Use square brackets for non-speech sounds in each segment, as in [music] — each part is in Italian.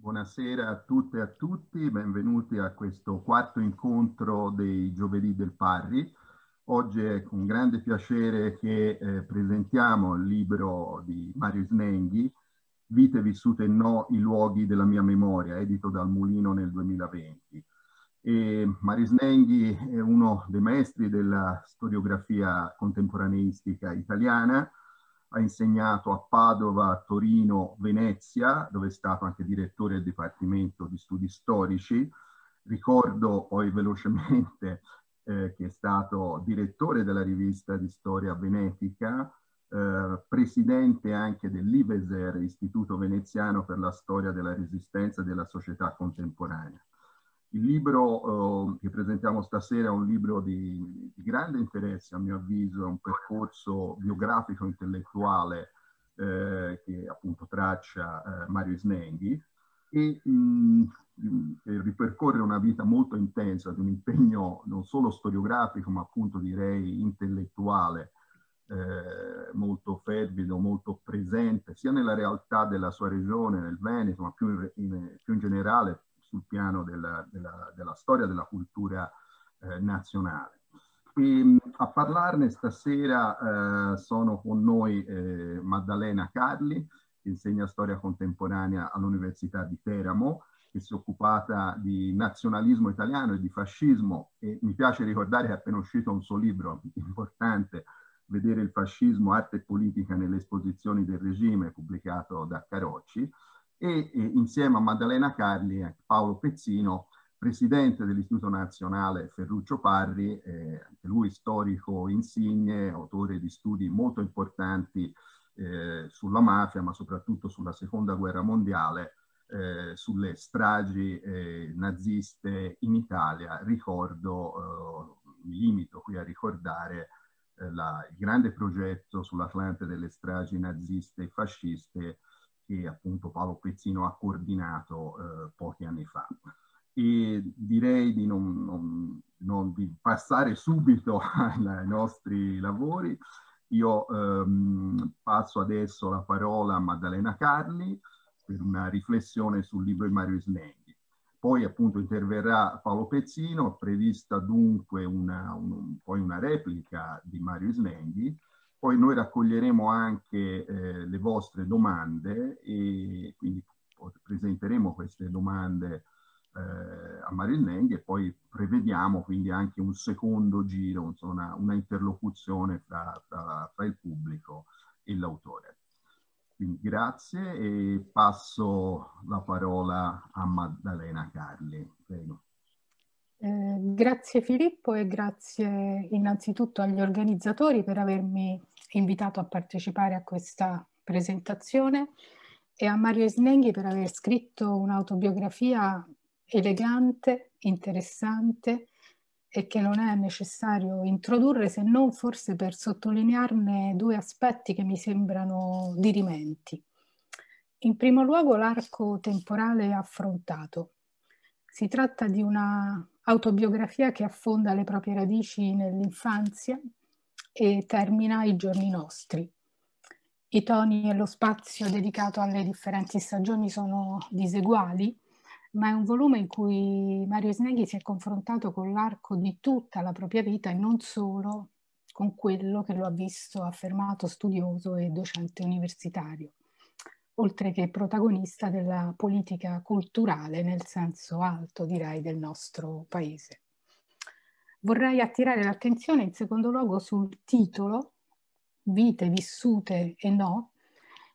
Buonasera a tutte e a tutti, benvenuti a questo quarto incontro dei Giovedì del Parri. Oggi è con grande piacere che eh, presentiamo il libro di Mario Snenghi, Vite vissute e no, i luoghi della mia memoria, edito dal Mulino nel 2020. E Mario Snenghi è uno dei maestri della storiografia contemporaneistica italiana, ha insegnato a Padova, Torino, Venezia, dove è stato anche direttore del Dipartimento di Studi Storici. Ricordo poi velocemente eh, che è stato direttore della rivista di storia venetica, eh, presidente anche dell'IVESER, Istituto Veneziano per la Storia della Resistenza e della Società Contemporanea. Il libro eh, che presentiamo stasera è un libro di, di, grande interesse, a mio avviso, è un percorso biografico intellettuale eh, che appunto traccia eh, Mario Snenghi e mh, mm, ripercorre una vita molto intensa di un impegno non solo storiografico ma appunto direi intellettuale eh, molto fervido, molto presente sia nella realtà della sua regione, nel Veneto, ma più in, in, più in generale sul piano della, della, della storia della cultura eh, nazionale. E, mm, a parlarne stasera eh, sono con noi eh, Maddalena Carli, che insegna storia contemporanea all'Università di Teramo, che si è occupata di nazionalismo italiano e di fascismo e mi piace ricordare che è appena uscito un suo libro importante, Vedere il fascismo, arte e politica nelle esposizioni del regime, pubblicato da Carocci e insieme a Maddalena Carli e Paolo Pezzino, presidente dell'Istituto Nazionale Ferruccio Parri, eh, anche lui storico insigne, autore di studi molto importanti eh, sulla mafia, ma soprattutto sulla Seconda Guerra Mondiale, eh, sulle stragi eh, naziste in Italia. Ricordo, eh, mi limito qui a ricordare eh, la, il grande progetto sull'Atlante delle stragi naziste e fasciste che appunto Paolo Pezzino ha coordinato eh, pochi anni fa. E direi di non, non, non di passare subito [laughs] ai nostri lavori. Io ehm, passo adesso la parola a Maddalena Carli per una riflessione sul libro di Mario Slenghi. Poi appunto interverrà Paolo Pezzino, prevista dunque una, un, poi una replica di Mario Slenghi. Poi noi raccoglieremo anche eh, le vostre domande e quindi presenteremo queste domande eh, a Mario e poi prevediamo quindi anche un secondo giro, insomma, una interlocuzione tra, fra, fra il pubblico e l'autore. Quindi grazie e passo la parola a Maddalena Carli. Prego. Ehm, grazie Filippo e grazie innanzitutto agli organizzatori per avermi invitato a partecipare a questa presentazione e a Mario Snenghi per aver scritto un'autobiografia elegante, interessante e che non è necessario introdurre se non forse per sottolinearne due aspetti che mi sembrano dirimenti. In primo luogo l'arco temporale affrontato. Si tratta di una autobiografia che affonda le proprie radici nell'infanzia e termina i giorni nostri. I toni e lo spazio dedicato alle differenti stagioni sono diseguali, ma è un volume in cui Mario Sneghi si è confrontato con l'arco di tutta la propria vita e non solo con quello che lo ha visto affermato studioso e docente universitario oltre che protagonista della politica culturale nel senso alto, direi, del nostro paese. Vorrei attirare l'attenzione in secondo luogo sul titolo Vite vissute e no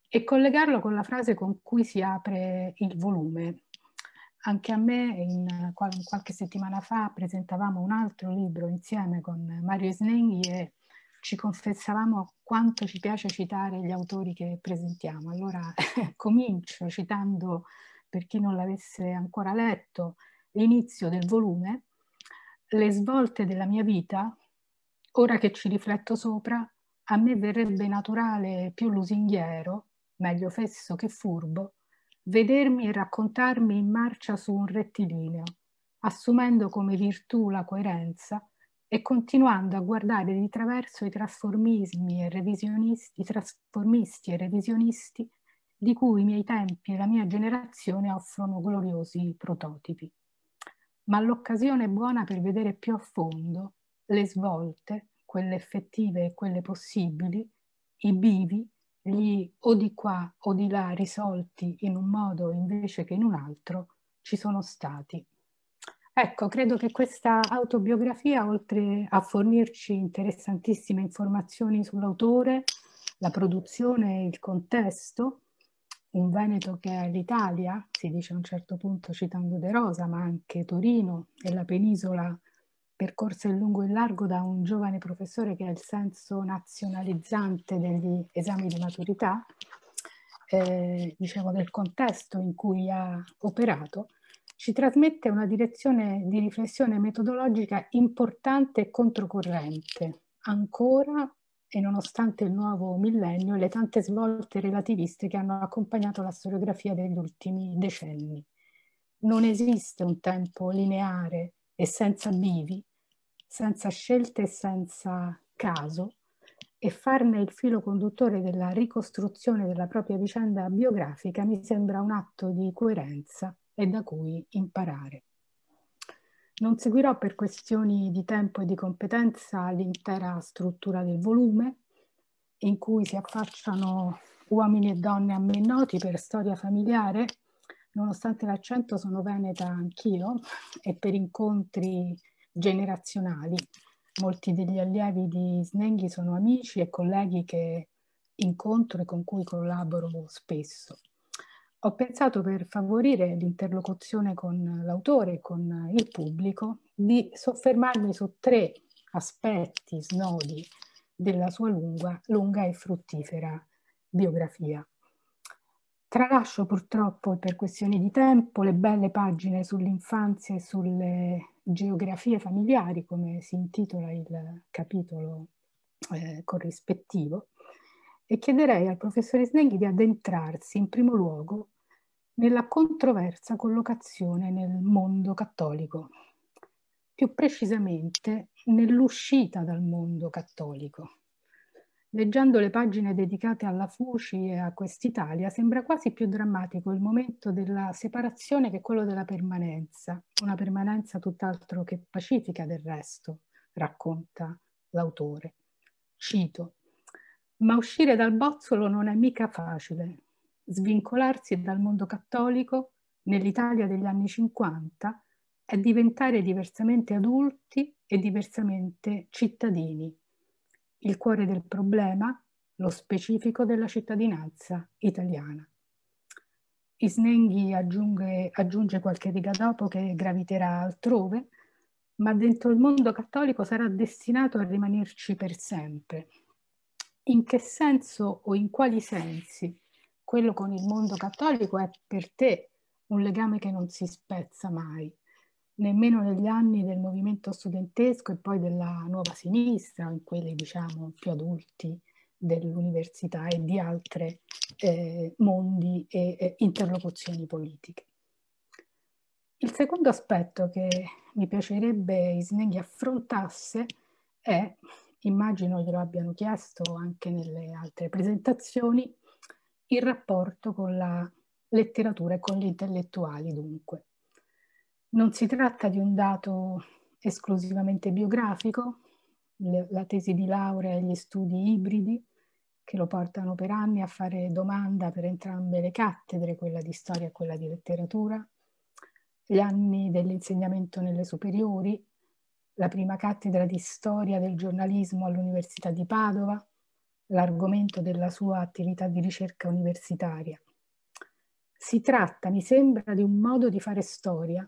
e collegarlo con la frase con cui si apre il volume. Anche a me, in, qualche settimana fa, presentavamo un altro libro insieme con Mario Snenghi e ci confessavamo quanto ci piace citare gli autori che presentiamo. Allora [laughs] comincio citando, per chi non l'avesse ancora letto, l'inizio del volume, le svolte della mia vita, ora che ci rifletto sopra, a me verrebbe naturale più lusinghiero, meglio fesso che furbo, vedermi e raccontarmi in marcia su un rettilineo, assumendo come virtù la coerenza e continuando a guardare di traverso i, trasformismi e revisionisti, i trasformisti e revisionisti di cui i miei tempi e la mia generazione offrono gloriosi prototipi. Ma l'occasione è buona per vedere più a fondo le svolte, quelle effettive e quelle possibili, i bivi, gli o di qua o di là risolti in un modo invece che in un altro, ci sono stati Ecco, credo che questa autobiografia, oltre a fornirci interessantissime informazioni sull'autore, la produzione e il contesto, un Veneto che è l'Italia, si dice a un certo punto citando De Rosa, ma anche Torino e la penisola percorsa in lungo e in largo da un giovane professore che ha il senso nazionalizzante degli esami di maturità, eh, diciamo del contesto in cui ha operato, ci trasmette una direzione di riflessione metodologica importante e controcorrente, ancora e nonostante il nuovo millennio e le tante svolte relativiste che hanno accompagnato la storiografia degli ultimi decenni. Non esiste un tempo lineare e senza bivi, senza scelte e senza caso, e farne il filo conduttore della ricostruzione della propria vicenda biografica mi sembra un atto di coerenza e da cui imparare. Non seguirò per questioni di tempo e di competenza l'intera struttura del volume, in cui si affacciano uomini e donne a me noti per storia familiare, nonostante l'accento sono veneta anch'io, e per incontri generazionali. Molti degli allievi di Snenghi sono amici e colleghi che incontro e con cui collaboro spesso ho pensato per favorire l'interlocuzione con l'autore e con il pubblico di soffermarmi su tre aspetti, snodi della sua lunga, lunga e fruttifera biografia. Tralascio purtroppo per questioni di tempo le belle pagine sull'infanzia e sulle geografie familiari, come si intitola il capitolo eh, corrispettivo, e chiederei al professore Snenghi di addentrarsi in primo luogo nella controversa collocazione nel mondo cattolico, più precisamente nell'uscita dal mondo cattolico. Leggendo le pagine dedicate alla Fuci e a quest'Italia, sembra quasi più drammatico il momento della separazione che quello della permanenza, una permanenza tutt'altro che pacifica del resto, racconta l'autore. Cito, ma uscire dal bozzolo non è mica facile, svincolarsi dal mondo cattolico nell'Italia degli anni 50 è diventare diversamente adulti e diversamente cittadini. Il cuore del problema, lo specifico della cittadinanza italiana. Isnenghi aggiunge, aggiunge qualche riga dopo che graviterà altrove, ma dentro il mondo cattolico sarà destinato a rimanerci per sempre. In che senso o in quali sensi quello con il mondo cattolico è per te un legame che non si spezza mai, nemmeno negli anni del movimento studentesco e poi della nuova sinistra, in quelli diciamo più adulti dell'università e di altri eh, mondi e eh, interlocuzioni politiche. Il secondo aspetto che mi piacerebbe Isneghi affrontasse è, immagino glielo abbiano chiesto anche nelle altre presentazioni, il rapporto con la letteratura e con gli intellettuali dunque. Non si tratta di un dato esclusivamente biografico, la tesi di laurea e gli studi ibridi che lo portano per anni a fare domanda per entrambe le cattedre, quella di storia e quella di letteratura, gli anni dell'insegnamento nelle superiori, la prima cattedra di storia del giornalismo all'Università di Padova, l'argomento della sua attività di ricerca universitaria. Si tratta, mi sembra, di un modo di fare storia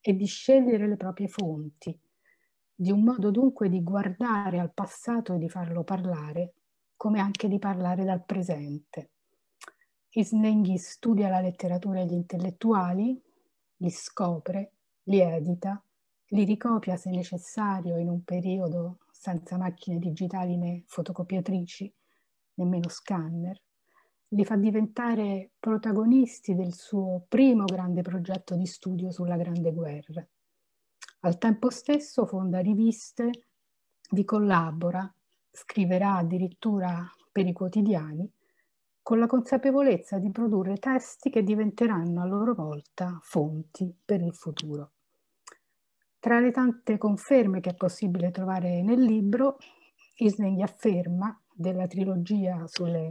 e di scegliere le proprie fonti, di un modo dunque di guardare al passato e di farlo parlare, come anche di parlare dal presente. Isnenghi studia la letteratura e gli intellettuali, li scopre, li edita, li ricopia se necessario in un periodo senza macchine digitali né fotocopiatrici, nemmeno scanner, li fa diventare protagonisti del suo primo grande progetto di studio sulla Grande Guerra. Al tempo stesso fonda riviste, vi collabora, scriverà addirittura per i quotidiani, con la consapevolezza di produrre testi che diventeranno a loro volta fonti per il futuro. Tra le tante conferme che è possibile trovare nel libro, Isling afferma della trilogia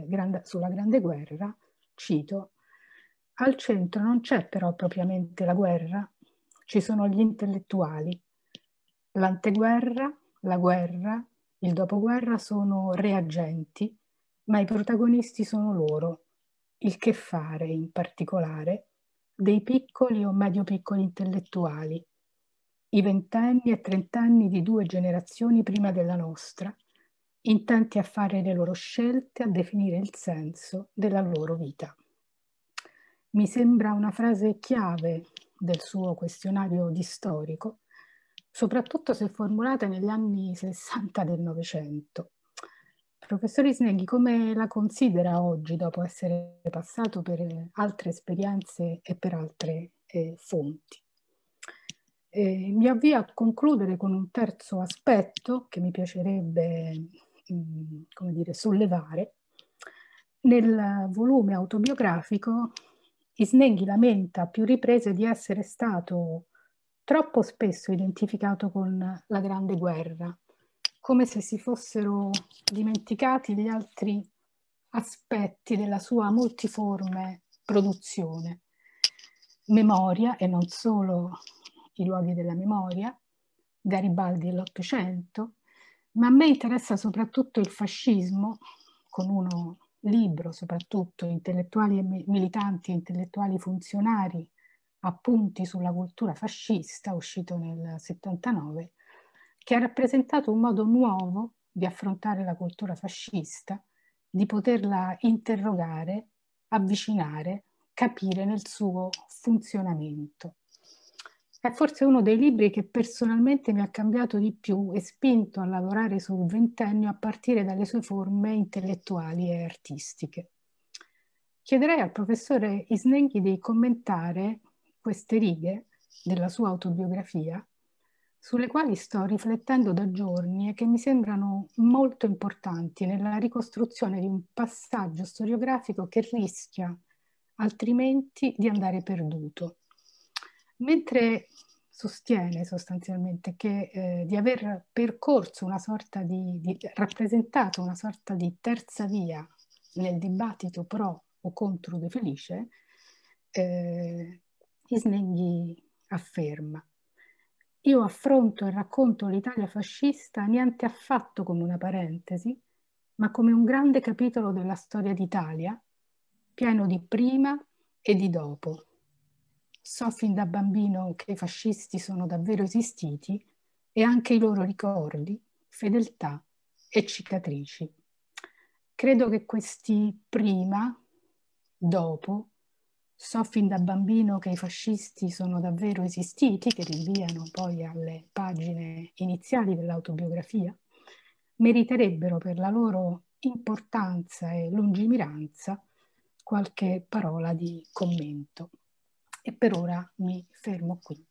grande, sulla Grande Guerra, cito, al centro non c'è però propriamente la guerra, ci sono gli intellettuali. L'anteguerra, la guerra, il dopoguerra sono reagenti, ma i protagonisti sono loro, il che fare in particolare dei piccoli o medio piccoli intellettuali, i ventenni e trentenni di due generazioni prima della nostra, intenti a fare le loro scelte, a definire il senso della loro vita. Mi sembra una frase chiave del suo questionario di storico, soprattutto se formulata negli anni 60 del Novecento. Professor Sneghi, come la considera oggi dopo essere passato per altre esperienze e per altre eh, fonti? Eh, mi avvio a concludere con un terzo aspetto che mi piacerebbe come dire, sollevare, nel volume autobiografico Isnenghi lamenta a più riprese di essere stato troppo spesso identificato con la Grande Guerra, come se si fossero dimenticati gli altri aspetti della sua multiforme produzione, memoria e non solo i luoghi della memoria, Garibaldi e l'Ottocento, ma a me interessa soprattutto il fascismo, con uno libro soprattutto, intellettuali e militanti, intellettuali funzionari, appunti sulla cultura fascista, uscito nel 79, che ha rappresentato un modo nuovo di affrontare la cultura fascista, di poterla interrogare, avvicinare, capire nel suo funzionamento è forse uno dei libri che personalmente mi ha cambiato di più e spinto a lavorare sul ventennio a partire dalle sue forme intellettuali e artistiche. Chiederei al professore Isnenghi di commentare queste righe della sua autobiografia, sulle quali sto riflettendo da giorni e che mi sembrano molto importanti nella ricostruzione di un passaggio storiografico che rischia altrimenti di andare perduto mentre sostiene sostanzialmente che eh, di aver percorso una sorta di, di, rappresentato una sorta di terza via nel dibattito pro o contro De Felice, eh, Isnenghi afferma io affronto e racconto l'Italia fascista niente affatto come una parentesi, ma come un grande capitolo della storia d'Italia, pieno di prima e di dopo, So fin da bambino che i fascisti sono davvero esistiti e anche i loro ricordi, fedeltà e cicatrici. Credo che questi prima, dopo, so fin da bambino che i fascisti sono davvero esistiti, che rinviano poi alle pagine iniziali dell'autobiografia, meriterebbero per la loro importanza e lungimiranza qualche parola di commento e per ora mi fermo qui.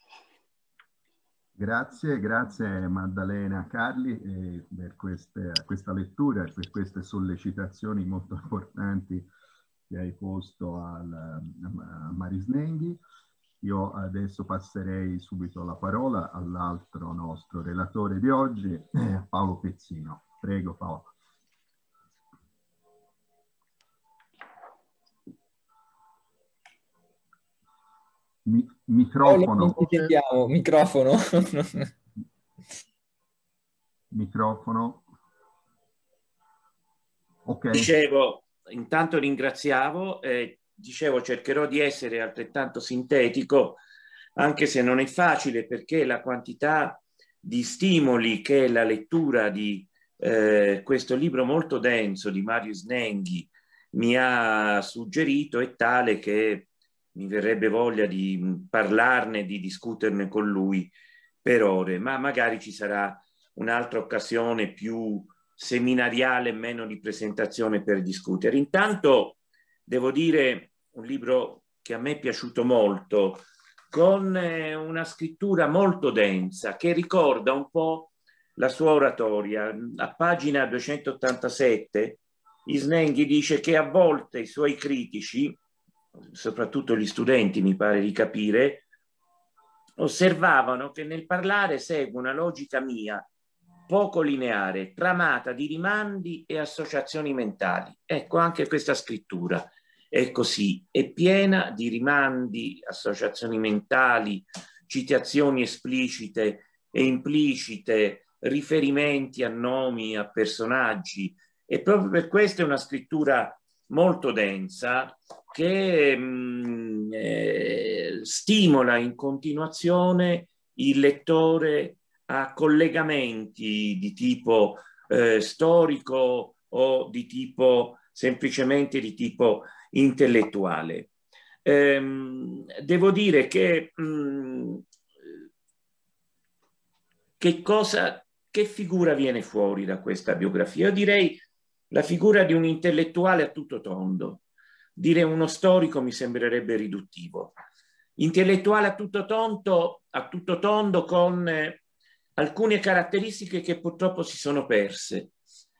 Grazie, grazie Maddalena Carli eh, per queste, questa lettura e per queste sollecitazioni molto importanti che hai posto al, a Nenghi. Io adesso passerei subito la parola all'altro nostro relatore di oggi, eh, Paolo Pezzino. Prego Paolo. Mi- microfono. No, non ti sentiamo, microfono. microfono. Okay. Dicevo, intanto ringraziavo, eh, dicevo cercherò di essere altrettanto sintetico, anche se non è facile perché la quantità di stimoli che la lettura di eh, questo libro molto denso di Mario Snenghi mi ha suggerito è tale che mi verrebbe voglia di mm, parlarne, di discuterne con lui per ore, ma magari ci sarà un'altra occasione più seminariale, meno di presentazione per discutere. Intanto devo dire un libro che a me è piaciuto molto, con eh, una scrittura molto densa che ricorda un po' la sua oratoria. A pagina 287 Isnenghi dice che a volte i suoi critici soprattutto gli studenti, mi pare di capire, osservavano che nel parlare segue una logica mia, poco lineare, tramata di rimandi e associazioni mentali. Ecco, anche questa scrittura è così, è piena di rimandi, associazioni mentali, citazioni esplicite e implicite, riferimenti a nomi, a personaggi. E proprio per questo è una scrittura molto densa, che mh, mm, eh, stimola in continuazione il lettore a collegamenti di tipo eh, storico o di tipo semplicemente di tipo intellettuale. Ehm, devo dire che mh, mm, che cosa, che figura viene fuori da questa biografia? Io direi la figura di un intellettuale a tutto tondo, Dire uno storico mi sembrerebbe riduttivo. Intellettuale a tutto, tonto, a tutto tondo con eh, alcune caratteristiche che purtroppo si sono perse.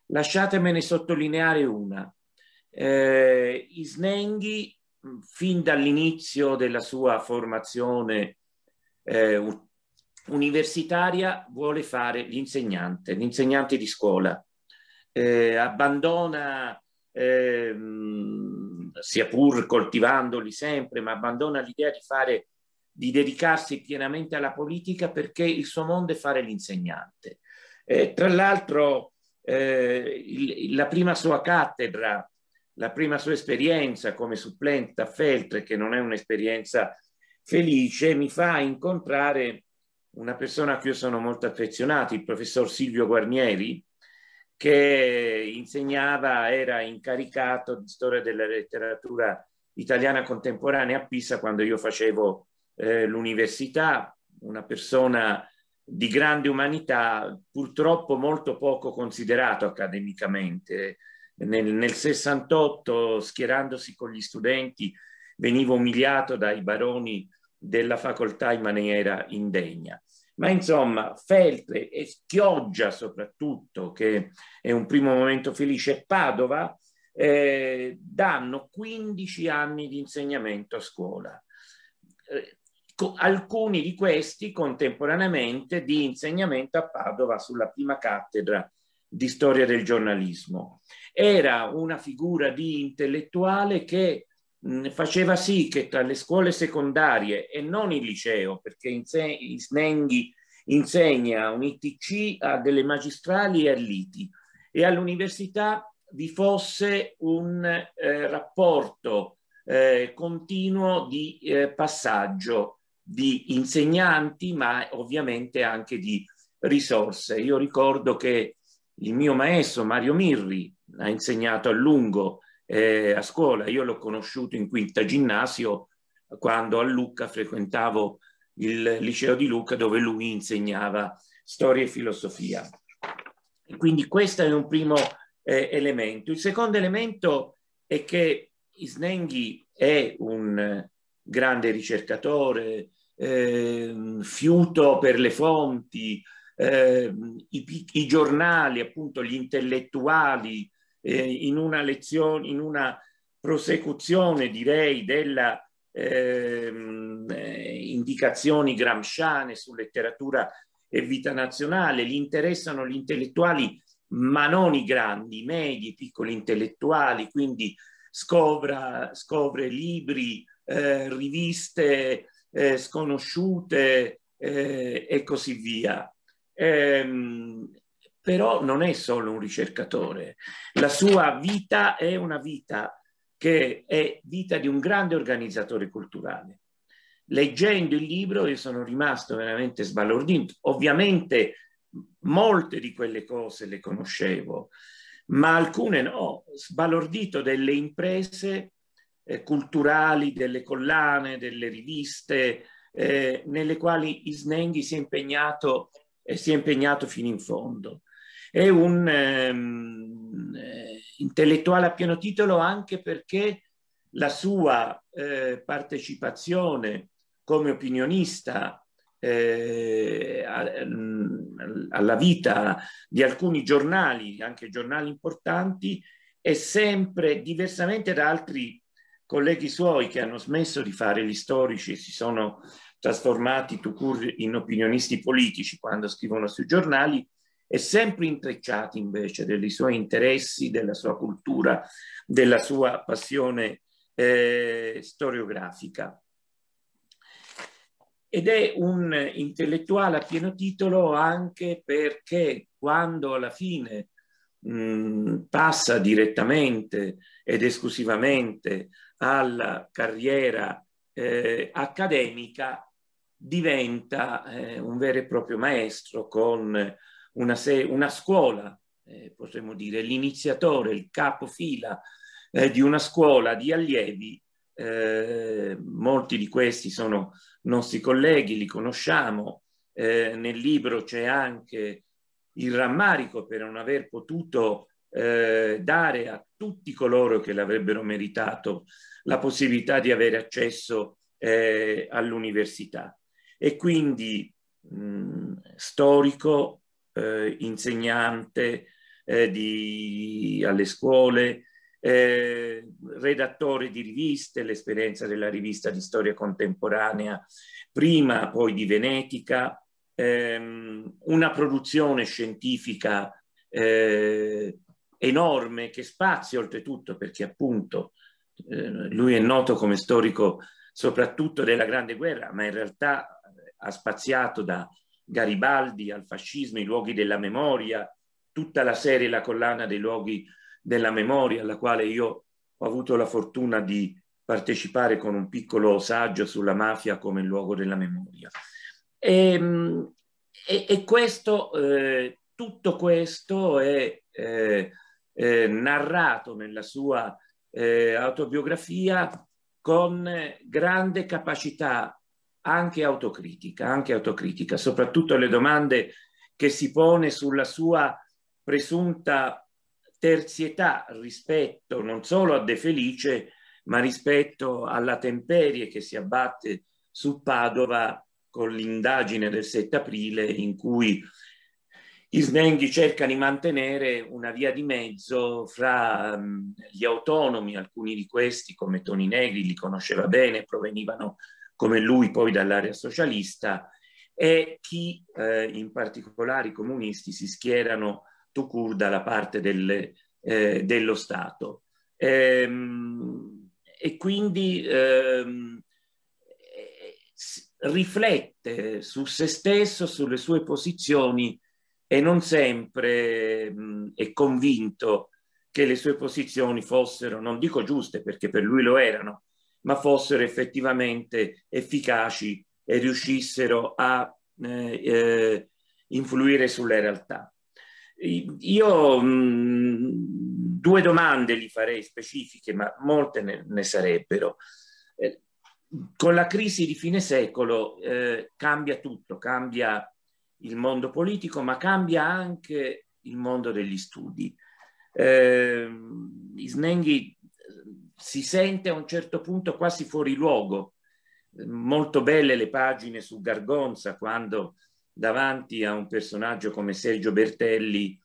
Lasciatemene sottolineare una. Eh, Isnenghi, fin dall'inizio della sua formazione eh, universitaria, vuole fare l'insegnante, l'insegnante di scuola. Eh, abbandona ehm, sia pur coltivandoli sempre, ma abbandona l'idea di fare di dedicarsi pienamente alla politica perché il suo mondo è fare l'insegnante. Eh, tra l'altro, eh, il, la prima sua cattedra, la prima sua esperienza come supplente a Feltre, che non è un'esperienza felice, mi fa incontrare una persona a cui io sono molto affezionato, il professor Silvio Guarnieri, che insegnava, era incaricato di storia della letteratura italiana contemporanea a Pisa quando io facevo eh, l'università, una persona di grande umanità, purtroppo molto poco considerato accademicamente. Nel, nel 68, schierandosi con gli studenti, veniva umiliato dai baroni della facoltà in maniera indegna. Ma insomma, Feltre e Chioggia soprattutto, che è un primo momento felice, Padova, eh, danno 15 anni di insegnamento a scuola. Eh, alcuni di questi contemporaneamente di insegnamento a Padova sulla prima cattedra di storia del giornalismo. Era una figura di intellettuale che faceva sì che tra le scuole secondarie e non il liceo, perché Snenghi insegna un ITC a delle magistrali e a liti, e all'università vi fosse un eh, rapporto eh, continuo di eh, passaggio di insegnanti, ma ovviamente anche di risorse. Io ricordo che il mio maestro Mario Mirri ha insegnato a lungo eh, a scuola. Io l'ho conosciuto in quinta ginnasio quando a Lucca frequentavo il liceo di Lucca dove lui insegnava storia e filosofia. E quindi questo è un primo eh, elemento. Il secondo elemento è che Isnenghi è un eh, grande ricercatore, eh, fiuto per le fonti, eh, i, i, giornali, appunto gli intellettuali, eh, in una lezione, in una prosecuzione direi della ehm, eh, indicazioni gramsciane su letteratura e vita nazionale, gli interessano gli intellettuali ma non i grandi, i medi, i piccoli intellettuali, quindi scopra, scopre libri, eh, riviste eh, sconosciute eh, e così via. Ehm, però non è solo un ricercatore, la sua vita è una vita che è vita di un grande organizzatore culturale. Leggendo il libro io sono rimasto veramente sbalordito. Ovviamente molte di quelle cose le conoscevo, ma alcune no. Sbalordito delle imprese eh, culturali, delle collane, delle riviste, eh, nelle quali Isnenghi si è impegnato e si è impegnato fino in fondo. È un ehm, eh, intellettuale a pieno titolo anche perché la sua eh, partecipazione come opinionista eh, mm, alla vita di alcuni giornali, anche giornali importanti, è sempre diversamente da altri colleghi suoi che hanno smesso di fare gli storici e si sono trasformati in opinionisti politici quando scrivono sui giornali, e sempre intrecciati invece dei suoi interessi, della sua cultura, della sua passione eh, storiografica. Ed è un intellettuale a pieno titolo anche perché quando alla fine mh, mm, passa direttamente ed esclusivamente alla carriera eh, accademica, diventa eh, un vero e proprio maestro con una, se- una scuola, eh, potremmo dire, l'iniziatore, il capofila eh, di una scuola di allievi, eh, molti di questi sono nostri colleghi, li conosciamo, eh, nel libro c'è anche il rammarico per non aver potuto eh, dare a tutti coloro che l'avrebbero meritato la possibilità di avere accesso eh, all'università. E quindi mh, mm, storico, eh, insegnante eh, di, alle scuole, eh, redattore di riviste, l'esperienza della rivista di storia contemporanea, prima poi di Venetica, ehm, una produzione scientifica eh, enorme che spazia oltretutto perché appunto eh, lui è noto come storico soprattutto della Grande Guerra, ma in realtà eh, ha spaziato da Garibaldi, al fascismo, i luoghi della memoria, tutta la serie, la collana dei luoghi della memoria, alla quale io ho avuto la fortuna di partecipare con un piccolo saggio sulla mafia come luogo della memoria. E, ehm, e, e questo, eh, tutto questo è eh, eh, narrato nella sua eh, autobiografia con grande capacità anche autocritica, anche autocritica, soprattutto le domande che si pone sulla sua presunta terzietà rispetto non solo a De Felice, ma rispetto alla temperie che si abbatte su Padova con l'indagine del 7 aprile in cui Isnenghi cerca di mantenere una via di mezzo fra mm, gli autonomi, alcuni di questi come Toni Negri li conosceva bene, provenivano come lui poi dall'area socialista, e chi eh, in particolare i comunisti si schierano tu cur dalla parte del, eh, dello Stato. Ehm, e quindi ehm, riflette su se stesso, sulle sue posizioni e non sempre mh, mm, è convinto che le sue posizioni fossero, non dico giuste perché per lui lo erano, ma fossero effettivamente efficaci e riuscissero a eh, eh influire sulla realtà. Io mh, mm, due domande li farei specifiche, ma molte ne, ne sarebbero. Eh, con la crisi di fine secolo eh, cambia tutto, cambia il mondo politico, ma cambia anche il mondo degli studi. Eh, Isnenghi si sente a un certo punto quasi fuori luogo. Molto belle le pagine su Gargonza quando davanti a un personaggio come Sergio Bertelli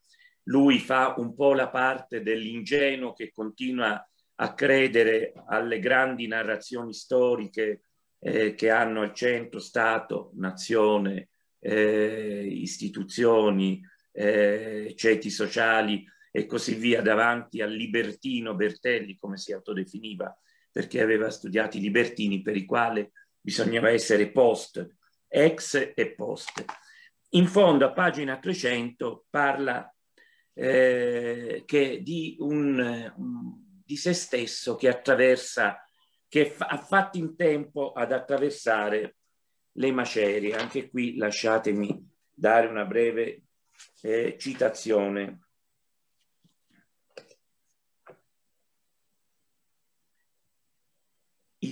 lui fa un po' la parte dell'ingenuo che continua a credere alle grandi narrazioni storiche eh, che hanno al centro Stato, nazione, eh, istituzioni, eh, ceti sociali, e così via davanti al libertino Bertelli, come si autodefiniva, perché aveva studiato i libertini per i quali bisognava essere post, ex e post. In fondo a pagina 300 parla eh, che di, un, di se stesso che attraversa, che fa, ha fatto in tempo ad attraversare le macerie. Anche qui lasciatemi dare una breve eh, citazione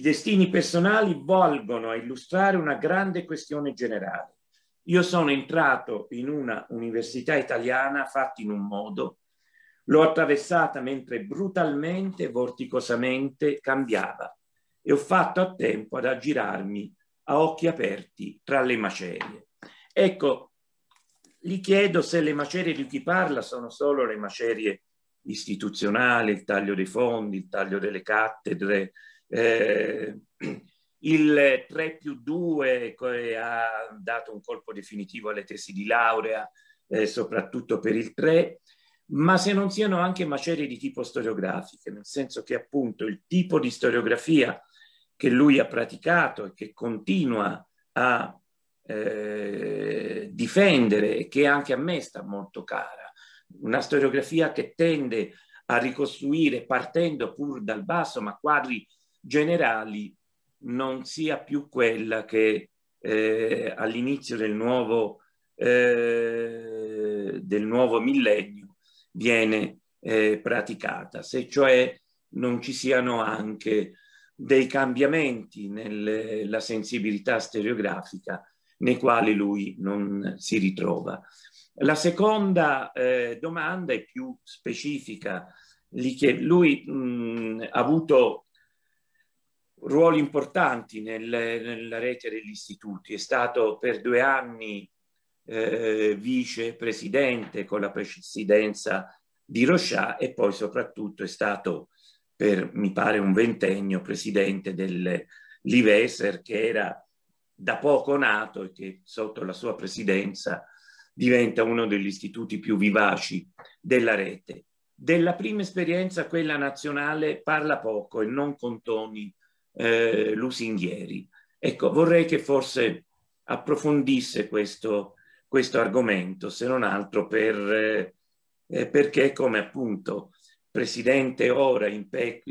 destini personali volgono a illustrare una grande questione generale. Io sono entrato in una università italiana fatta in un modo, l'ho attraversata mentre brutalmente, vorticosamente cambiava e ho fatto a tempo ad aggirarmi a occhi aperti tra le macerie. Ecco, gli chiedo se le macerie di chi parla sono solo le macerie istituzionali, il taglio dei fondi, il taglio delle cattedre, eh, [clears throat] il 3 più 2 eh, ha dato un colpo definitivo alle tesi di laurea, eh, soprattutto per il 3, ma se non siano anche macerie di tipo storiografiche, nel senso che appunto il tipo di storiografia che lui ha praticato e che continua a eh, difendere e che anche a me sta molto cara, una storiografia che tende a ricostruire partendo pur dal basso, ma quadri generali non sia più quella che eh, all'inizio del nuovo, eh, del nuovo millennio viene eh, praticata, se cioè non ci siano anche dei cambiamenti nella sensibilità stereografica nei quali lui non si ritrova. La seconda eh, domanda è più specifica. Lui mh, ha avuto ruoli importanti nel, nella rete degli istituti. È stato per due anni eh, vicepresidente con la presidenza di Rochat e poi soprattutto è stato per, mi pare, un ventennio presidente dell'Iveser che era da poco nato e che sotto la sua presidenza diventa uno degli istituti più vivaci della rete. Della prima esperienza, quella nazionale, parla poco e non con toni eh, lusinghieri. Ecco, vorrei che forse approfondisse questo, questo argomento, se non altro per, eh, eh perché come appunto presidente ora in PEC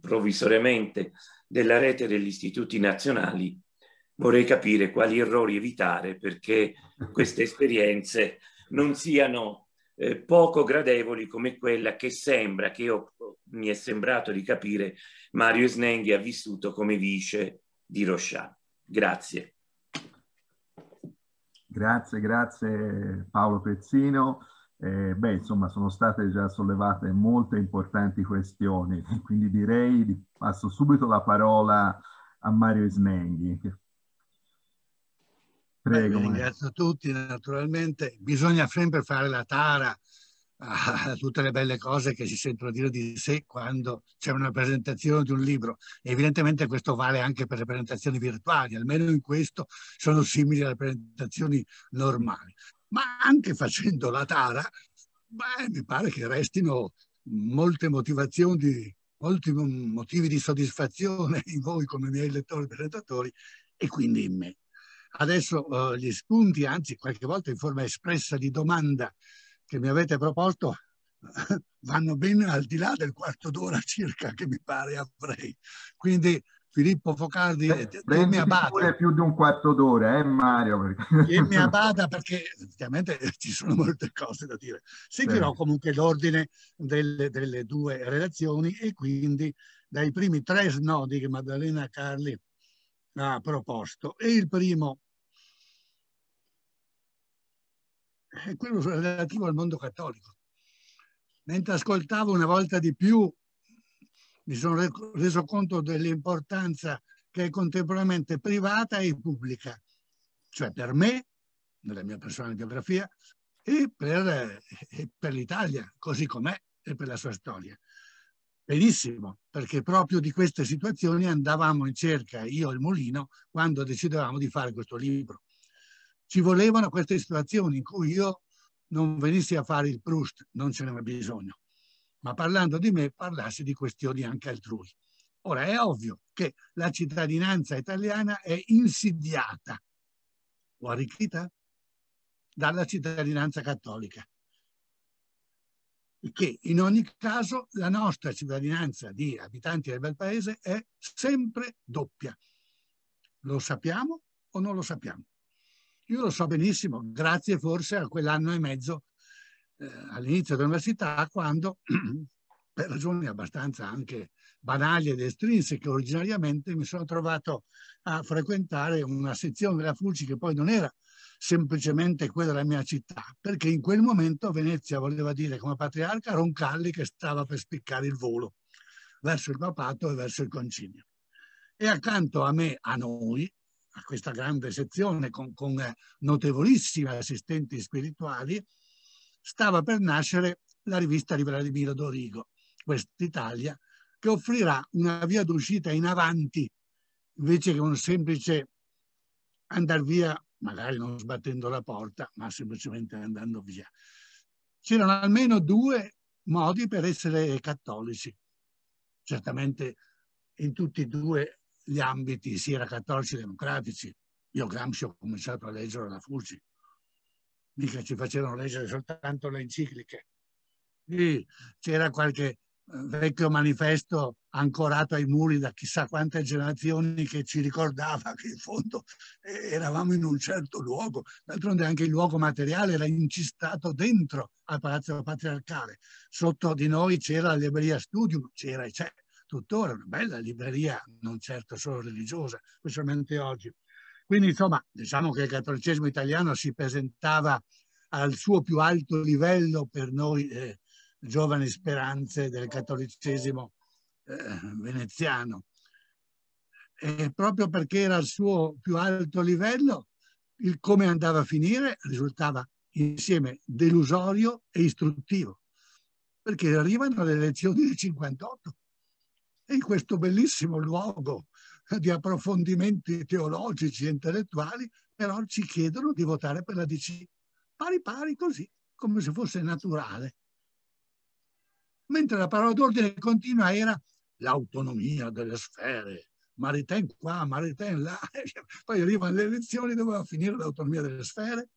provvisoriamente della rete degli istituti nazionali, vorrei capire quali errori evitare perché queste esperienze non siano eh, poco gradevoli come quella che sembra, che io, mi è sembrato di capire, Mario Snenghi ha vissuto come vice di Rochat. Grazie. Grazie, grazie Paolo Pezzino. Eh, beh, insomma, sono state già sollevate molte importanti questioni, [laughs] quindi direi, passo subito la parola a Mario Snenghi, che Prego, ringrazio tutti naturalmente. Bisogna sempre fare la tara a tutte le belle cose che si sentono dire di sé quando c'è una presentazione di un libro. Evidentemente questo vale anche per le presentazioni virtuali, almeno in questo sono simili alle presentazioni normali. Ma anche facendo la tara, beh, mi pare che restino molte motivazioni, molti motivi di soddisfazione in voi come miei lettori e presentatori e quindi in me. Adesso eh, gli spunti, anzi qualche volta in forma espressa di domanda che mi avete proposto, [laughs] vanno ben al di là del quarto d'ora circa che mi pare avrei. Quindi Filippo Focardi eh, Prendi a bada. più di un quarto d'ora, eh Mario? Tieni [laughs] a bada perché effettivamente [laughs] ci sono molte cose da dire. Seguirò sì. comunque l'ordine delle, delle, due relazioni e quindi dai primi tre snodi che Maddalena Carli ha proposto. E il primo è quello relativo al mondo cattolico. Mentre ascoltavo una volta di più mi sono reso conto dell'importanza che è contemporaneamente privata e pubblica, cioè per me, nella mia personale biografia, e per, per l'Italia, così com'è, e per la sua storia. Benissimo, perché proprio di queste situazioni andavamo in cerca, io e il Molino, quando decidevamo di fare questo libro. Ci volevano queste situazioni in cui io non venissi a fare il Proust, non ce n'era bisogno, ma parlando di me parlassi di questioni anche altrui. Ora è ovvio che la cittadinanza italiana è insidiata o arricchita dalla cittadinanza cattolica che in ogni caso la nostra cittadinanza di abitanti del bel paese è sempre doppia. Lo sappiamo o non lo sappiamo? Io lo so benissimo, grazie forse a quell'anno e mezzo eh, all'inizio dell'università, quando [clears throat] per ragioni abbastanza anche banali ed estrinseche originariamente mi sono trovato a frequentare una sezione della Fulci che poi non era semplicemente quella della mia città, perché in quel momento Venezia voleva dire come patriarca Roncalli che stava per spiccare il volo verso il papato e verso il concilio. E accanto a me, a noi, a questa grande sezione con, con eh, notevolissimi assistenti spirituali, stava per nascere la rivista di Vladimiro Dorigo, Quest'Italia, che offrirà una via d'uscita in avanti invece che un semplice andare via magari non sbattendo la porta, ma semplicemente andando via. C'erano almeno due modi per essere cattolici. Certamente in tutti e due gli ambiti, sia cattolici che democratici. Io Gramsci ho cominciato a leggere la Fusi, mica ci facevano leggere soltanto le encicliche. C'era qualche vecchio manifesto ancorato ai muri da chissà quante generazioni che ci ricordava che in fondo eh, eravamo in un certo luogo, d'altronde anche il luogo materiale era incistato dentro al palazzo patriarcale, sotto di noi c'era la libreria Studium, c'era e c'è tuttora una bella libreria, non certo solo religiosa, specialmente oggi. Quindi insomma diciamo che il cattolicesimo italiano si presentava al suo più alto livello per noi eh, giovani speranze del cattolicesimo eh, veneziano. E proprio perché era al suo più alto livello, il come andava a finire risultava insieme delusorio e istruttivo, perché arrivano le elezioni del 58 e in questo bellissimo luogo di approfondimenti teologici e intellettuali, però ci chiedono di votare per la DC, pari pari così, come se fosse naturale mentre la parola d'ordine continua era l'autonomia delle sfere. Maritain qua, Maritain là, [laughs] poi arrivano le elezioni, doveva finire l'autonomia delle sfere.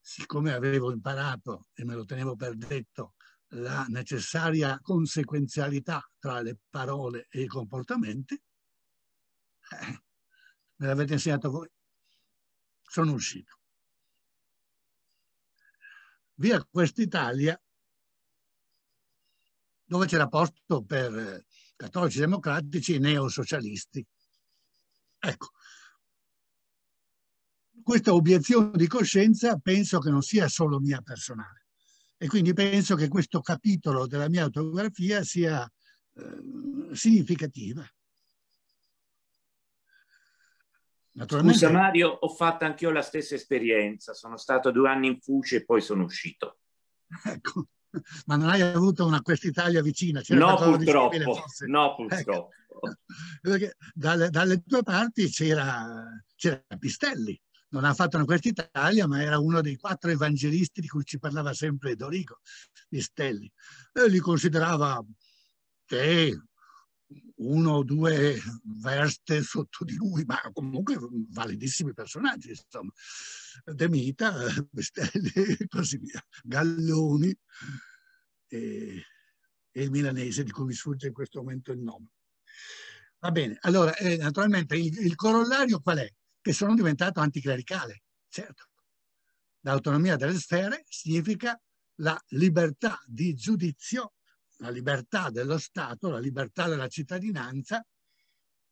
Siccome avevo imparato e me lo tenevo per detto la necessaria conseguenzialità tra le parole e i comportamenti, eh, me l'avete insegnato voi. Sono uscito via quest'Italia dove c'era posto per eh, cattolici democratici e neosocialisti. Ecco, questa obiezione di coscienza penso che non sia solo mia personale e quindi penso che questo capitolo della mia autografia sia eh, significativa. Naturalmente... Scusa Mario, ho fatto anch'io la stessa esperienza, sono stato due anni in fuce e poi sono uscito. Ecco, [laughs] ma non hai avuto una quest'Italia vicina? No purtroppo, no, purtroppo, ecco. [laughs] dalle, dalle, due parti c'era, c'era Pistelli, non ha fatto una quest'Italia, ma era uno dei quattro evangelisti di cui ci parlava sempre Dorico, Pistelli. E li considerava, sì, uno o due verste sotto di lui, ma comunque validissimi personaggi, insomma, De Mita, [laughs] Bestelli e così via, Galloni e, e, il milanese di cui mi sfugge in questo momento il nome. Va bene, allora, eh, naturalmente il, il corollario qual è? Che sono diventato anticlericale, certo. L'autonomia delle sfere significa la libertà di giudizio la libertà dello Stato, la libertà della cittadinanza,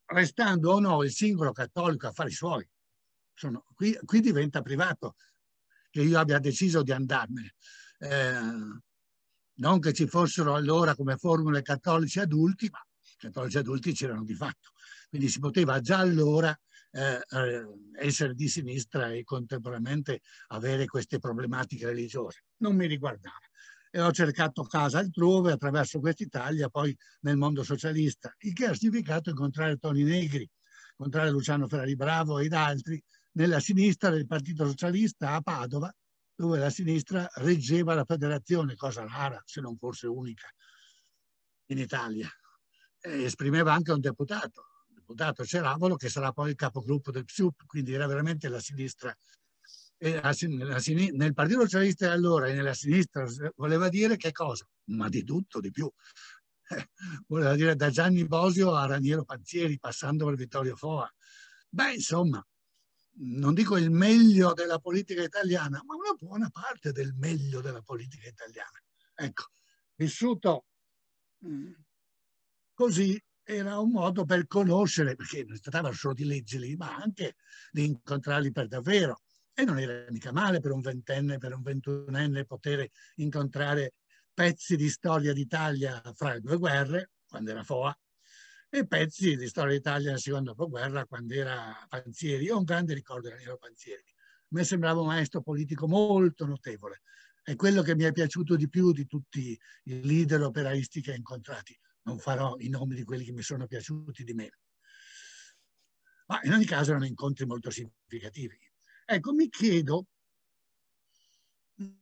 restando o no il singolo cattolico a fare i suoi. Sono, qui, qui, diventa privato che io abbia deciso di andarmene. Eh, non che ci fossero allora come formule cattolici adulti, ma cattolici adulti c'erano di fatto. Quindi si poteva già allora eh, eh essere di sinistra e contemporaneamente avere queste problematiche religiose. Non mi riguardava e ho cercato casa altrove attraverso quest'Italia, poi nel mondo socialista, il che ha significato incontrare Toni Negri, incontrare Luciano Ferrari Bravo ed altri nella sinistra del Partito Socialista a Padova, dove la sinistra reggeva la federazione, cosa rara se non forse unica in Italia. E esprimeva anche un deputato, il deputato Ceravolo, che sarà poi il capogruppo del PSUP, quindi era veramente la sinistra eh, nel Partito Socialista di allora e nella sinistra voleva dire che cosa? Ma di tutto, di più. Eh, voleva dire da Gianni Bosio a Raniero Panzieri, passando per Vittorio Foa. Beh, insomma, non dico il meglio della politica italiana, ma una buona parte del meglio della politica italiana. Ecco, vissuto mm, così era un modo per conoscere, perché non si trattava solo di leggerli, ma anche di incontrarli per davvero. E non era mica male per un ventenne, per un ventunenne poter incontrare pezzi di storia d'Italia fra le due guerre, quando era FOA, e pezzi di storia d'Italia nel secondo dopoguerra, quando era Panzieri. Io ho un grande ricordo di Raniero Panzieri. A me sembrava un maestro politico molto notevole. È quello che mi è piaciuto di più di tutti i leader operaisti che ho incontrati. Non farò i nomi di quelli che mi sono piaciuti di meno. Ma in ogni caso erano incontri molto significativi. Ecco, mi chiedo,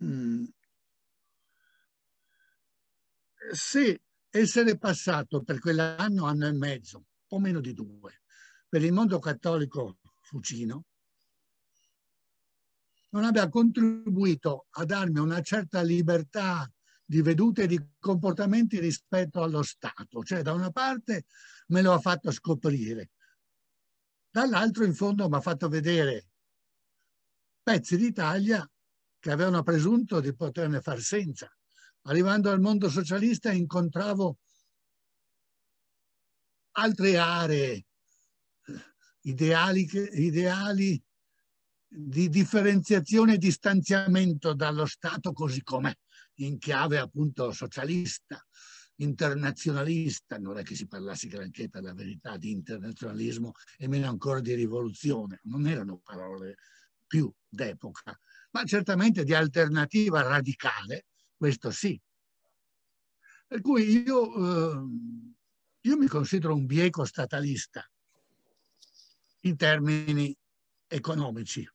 mm, se essere passato per quell'anno, anno e mezzo, o meno di due, per il mondo cattolico fucino, non abbia contribuito a darmi una certa libertà di vedute e di comportamenti rispetto allo Stato. Cioè, da una parte me lo ha fatto scoprire, dall'altro in fondo mi ha fatto vedere pezzi d'Italia che avevano presunto di poterne far senza. Arrivando al mondo socialista incontravo altre aree ideali, ideali di differenziazione e distanziamento dallo Stato così com'è, in chiave appunto socialista, internazionalista, non è che si parlasse granché per la verità di internazionalismo e meno ancora di rivoluzione, non erano parole più d'epoca, ma certamente di alternativa radicale, questo sì. Per cui io, eh, io mi considero un bieco statalista in termini economici,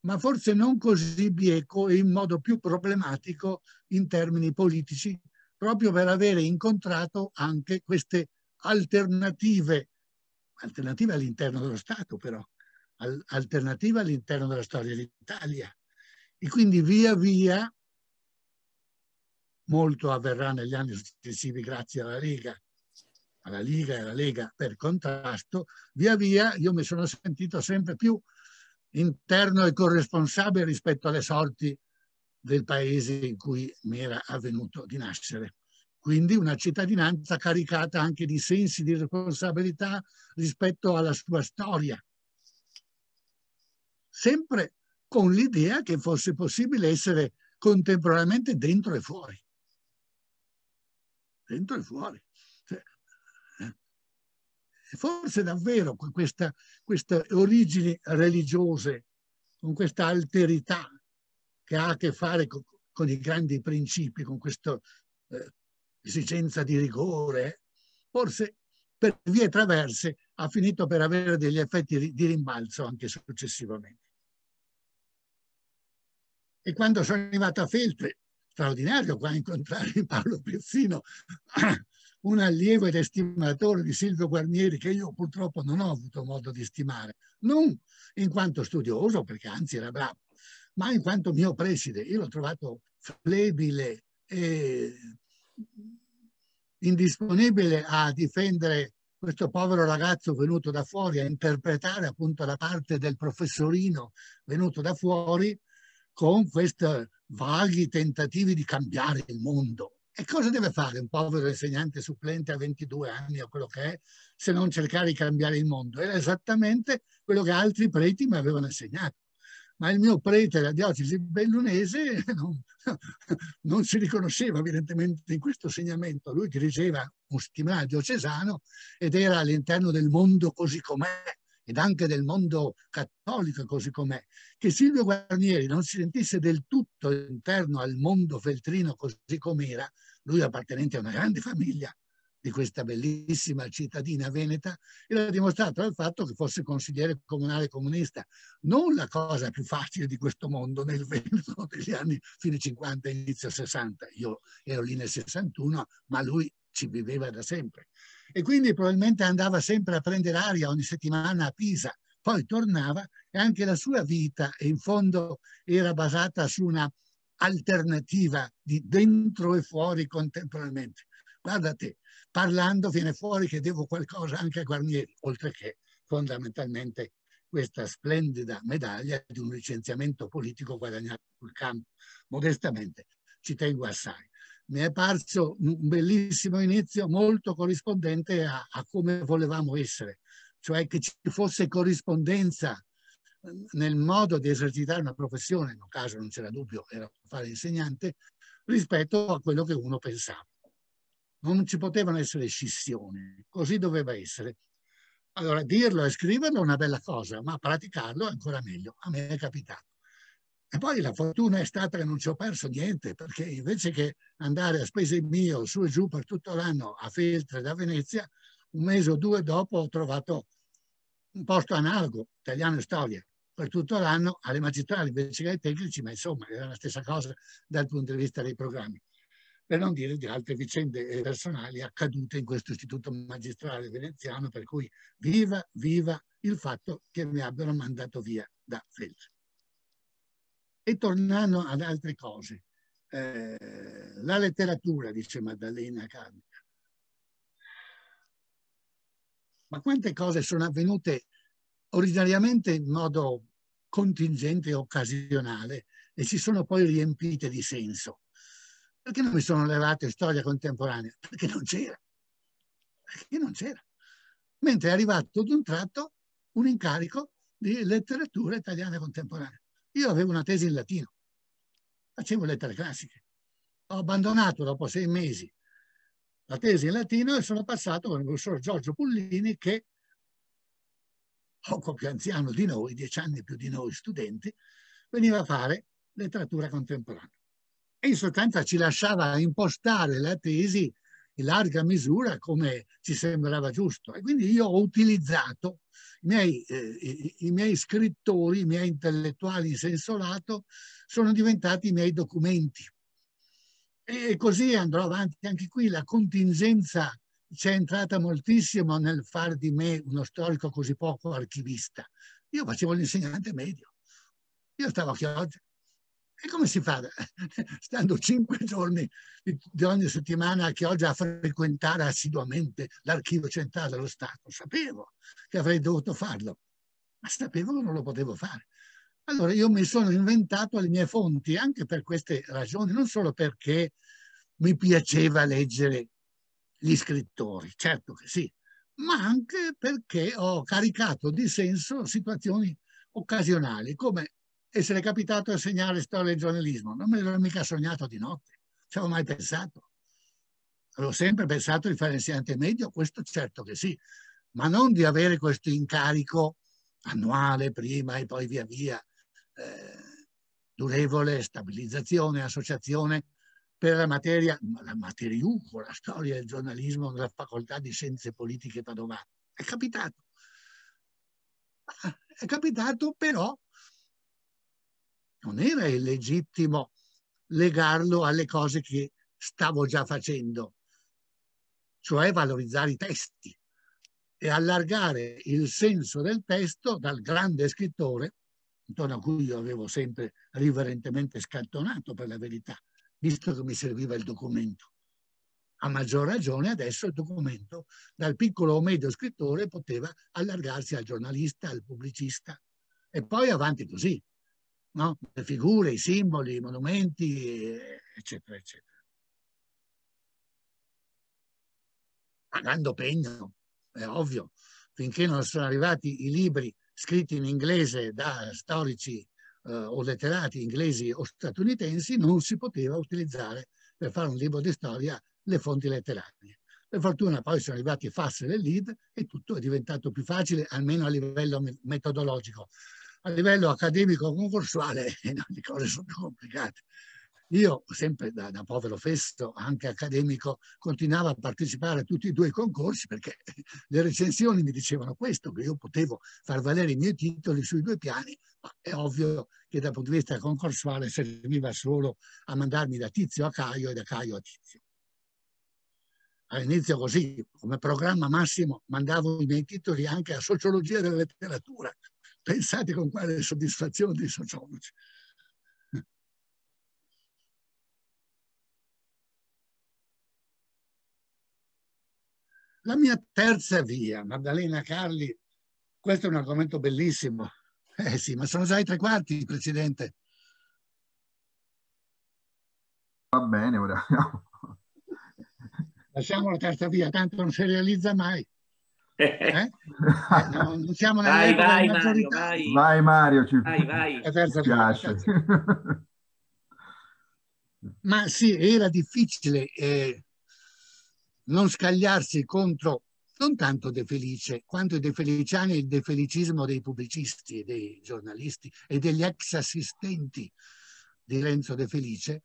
ma forse non così bieco e in modo più problematico in termini politici, proprio per avere incontrato anche queste alternative, alternative all'interno dello Stato però, alternativa all'interno della storia d'Italia. E quindi via via molto avverrà negli anni successivi grazie alla Lega, alla Liga e alla Lega per contrasto, via via io mi sono sentito sempre più interno e corresponsabile rispetto alle sorti del paese in cui mi era avvenuto di nascere. Quindi una cittadinanza caricata anche di sensi di responsabilità rispetto alla sua storia, sempre con l'idea che fosse possibile essere contemporaneamente dentro e fuori. Dentro e fuori. Cioè, eh, forse davvero questa, queste origini religiose, con questa alterità che ha a che fare con, con i grandi principi, con questa eh, esigenza di rigore, eh, forse per vie traverse ha finito per avere degli effetti di rimbalzo anche successivamente. E quando sono arrivato a Feltre, straordinario qua incontrare [laughs] Paolo Pezzino, [coughs] un allievo ed estimatore di Silvio Guarnieri che io purtroppo non ho avuto modo di stimare, non in quanto studioso, perché anzi era bravo, ma in quanto mio preside. Io l'ho trovato flebile e indisponibile a difendere questo povero ragazzo venuto da fuori, a interpretare appunto la parte del professorino venuto da fuori, con questi vaghi tentativi di cambiare il mondo. E cosa deve fare un povero insegnante supplente a 22 anni o quello che è, se non cercare di cambiare il mondo? Era esattamente quello che altri preti mi avevano insegnato. Ma il mio prete della diocesi bellunese [laughs] non, [laughs] non si riconosceva evidentemente in questo insegnamento. Lui dirigeva un settimanale diocesano ed era all'interno del mondo così com'è, ed anche del mondo cattolico così com'è, che Silvio Guarnieri non si sentisse del tutto interno al mondo feltrino così com'era, lui appartenente a una grande famiglia di questa bellissima cittadina veneta, e l'ha dimostrato dal fatto che fosse consigliere comunale comunista, non la cosa più facile di questo mondo nel [laughs] Veneto degli anni fine 50, inizio 60. Io ero lì nel 61, ma lui ci viveva da sempre e quindi probabilmente andava sempre a prendere aria ogni settimana a Pisa, poi tornava e anche la sua vita in fondo era basata su una alternativa di dentro e fuori contemporaneamente. Guarda te, parlando viene fuori che devo qualcosa anche a Guarnieri, oltre che fondamentalmente questa splendida medaglia di un licenziamento politico guadagnato sul campo. Modestamente ci tengo assai mi è parso un bellissimo inizio molto corrispondente a, a come volevamo essere, cioè che ci fosse corrispondenza nel modo di esercitare una professione, in un caso non c'era dubbio, era fare insegnante, rispetto a quello che uno pensava. Non ci potevano essere scissioni, così doveva essere. Allora, dirlo e scriverlo è una bella cosa, ma praticarlo è ancora meglio. A me è capitato. E poi la fortuna è stata che non ci ho perso niente, perché invece che andare a spese mio su e giù per tutto l'anno a Feltre da Venezia, un mese o due dopo ho trovato un posto analogo, italiano e storia, per tutto l'anno alle magistrali invece che ai tecnici, ma insomma era la stessa cosa dal punto di vista dei programmi. Per non dire di altre vicende eh, personali accadute in questo istituto magistrale veneziano, per cui viva, viva il fatto che mi abbiano mandato via da Feltre. E tornando ad altre cose, eh, la letteratura, dice Maddalena Carmen. Ma quante cose sono avvenute originariamente in modo contingente e occasionale e si sono poi riempite di senso? Perché non mi sono levate storia contemporanea? Perché non c'era. Perché non c'era. Mentre è arrivato ad un tratto un incarico di letteratura italiana contemporanea. Io avevo una tesi in latino, facevo lettere classiche. Ho abbandonato dopo sei mesi la tesi in latino e sono passato con il professor Giorgio Pullini che poco più anziano di noi, dieci anni più di noi studenti, veniva a fare letteratura contemporanea. E in sostanza ci lasciava impostare la tesi in larga misura come ci sembrava giusto. E quindi io ho utilizzato i miei, eh, i, i miei scrittori, i miei intellettuali in senso lato, sono diventati i miei documenti. E così andrò avanti anche qui. La contingenza c'è entrata moltissimo nel far di me uno storico così poco archivista. Io facevo l'insegnante medio. Io stavo a Chioggia, e come si fa, [laughs] stando cinque giorni di ogni settimana che Chioggia a frequentare assiduamente l'archivio centrale dello Stato? Sapevo che avrei dovuto farlo, ma sapevo che non lo potevo fare. Allora io mi sono inventato le mie fonti anche per queste ragioni, non solo perché mi piaceva leggere gli scrittori, certo che sì, ma anche perché ho caricato di senso situazioni occasionali, come essere capitato a segnare storia e giornalismo. Non me l'ho mica sognato di notte, ci avevo mai pensato. Avevo sempre pensato di fare insegnante medio, questo certo che sì, ma non di avere questo incarico annuale prima e poi via via, eh, durevole, stabilizzazione, associazione per la materia, la materia con uh, la storia del giornalismo nella facoltà di scienze politiche padovane. È capitato. Ah, è capitato però non era illegittimo legarlo alle cose che stavo già facendo, cioè valorizzare i testi e allargare il senso del testo dal grande scrittore, intorno a cui io avevo sempre riverentemente scantonato per la verità, visto che mi serviva il documento. A maggior ragione adesso il documento dal piccolo o medio scrittore poteva allargarsi al giornalista, al pubblicista e poi avanti così no? le figure, i simboli, i monumenti, eccetera, eccetera. Pagando pegno, è ovvio, finché non sono arrivati i libri scritti in inglese da storici eh, o letterati inglesi o statunitensi, non si poteva utilizzare per fare un libro di storia le fonti letterarie. Per fortuna poi sono arrivati Fassel e Lead e tutto è diventato più facile, almeno a livello metodologico a livello accademico concorsuale [laughs] le cose sono complicate. Io, sempre da, da, povero festo, anche accademico, continuavo a partecipare a tutti e due i concorsi perché [laughs] le recensioni mi dicevano questo, che io potevo far valere i miei titoli sui due piani, ma è ovvio che dal punto di vista concorsuale serviva solo a mandarmi da Tizio a Caio e da Caio a Tizio. All'inizio così, come programma massimo, mandavo i miei titoli anche a sociologia della letteratura, Pensate con quale soddisfazione dei sociologi. La mia terza via, Maddalena Carli, questo è un argomento bellissimo. Eh sì, ma sono già i tre quarti, Presidente. Va bene, ora. Lasciamo la terza via, tanto non si realizza mai. Eh? eh? eh no, non siamo vai, vai, Mario, vai. vai Mario, ci... vai, vai. piace. Ma sì, era difficile eh, non scagliarsi contro non tanto De Felice quanto De Feliciani e il De Felicismo dei pubblicisti e dei giornalisti e degli ex assistenti di Renzo De Felice,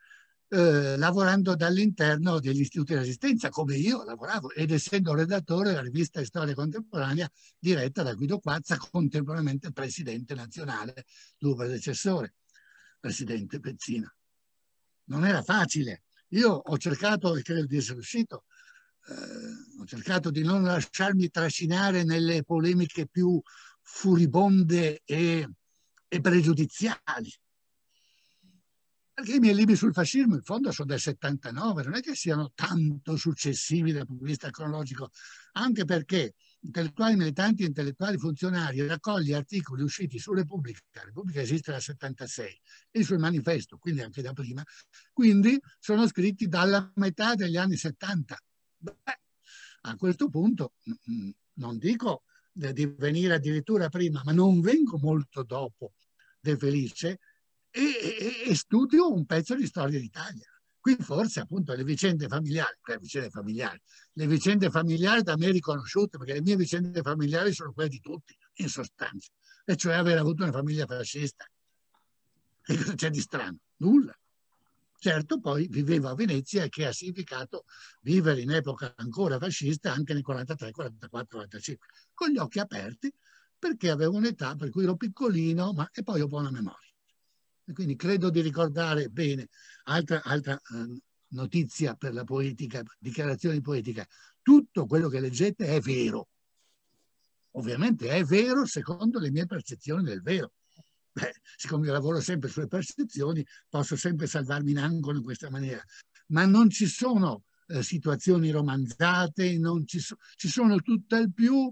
eh, lavorando dall'interno degli istituti di resistenza, come io lavoravo, ed essendo redattore della rivista Storia Contemporanea diretta da Guido Quazza, contemporaneamente presidente nazionale, tuo predecessore, presidente Pezzina. Non era facile. Io ho cercato, e credo di essere riuscito, eh, ho cercato di non lasciarmi trascinare nelle polemiche più furibonde e, e pregiudiziali perché i miei libri sul fascismo in fondo sono del 79, non è che siano tanto successivi dal punto di vista cronologico, anche perché intellettuali militanti e intellettuali funzionari raccoglie articoli usciti su Repubblica, la Repubblica esiste dal 76, e sul manifesto, quindi anche da prima, quindi sono scritti dalla metà degli anni 70. Beh, a questo punto non dico di venire addirittura prima, ma non vengo molto dopo De Felice, e, e, studio un pezzo di storia d'Italia. Qui forse appunto le vicende familiari, le vicende familiari, le vicende familiari da me riconosciute, perché le mie vicende familiari sono quelle di tutti, in sostanza, e cioè aver avuto una famiglia fascista. E cosa c'è di strano? Nulla. Certo, poi vivevo a Venezia che ha significato vivere in epoca ancora fascista anche nel 43, 44, 45, con gli occhi aperti perché avevo un'età per cui ero piccolino ma, e poi ho buona memoria. E quindi credo di ricordare bene, altra, altra ehm, notizia per la politica, dichiarazione di politica, tutto quello che leggete è vero. Ovviamente è vero secondo le mie percezioni del vero. Beh, siccome io lavoro sempre sulle percezioni, posso sempre salvarmi in angolo in questa maniera. Ma non ci sono eh, situazioni romanzate, non ci, so, ci sono tutt'al più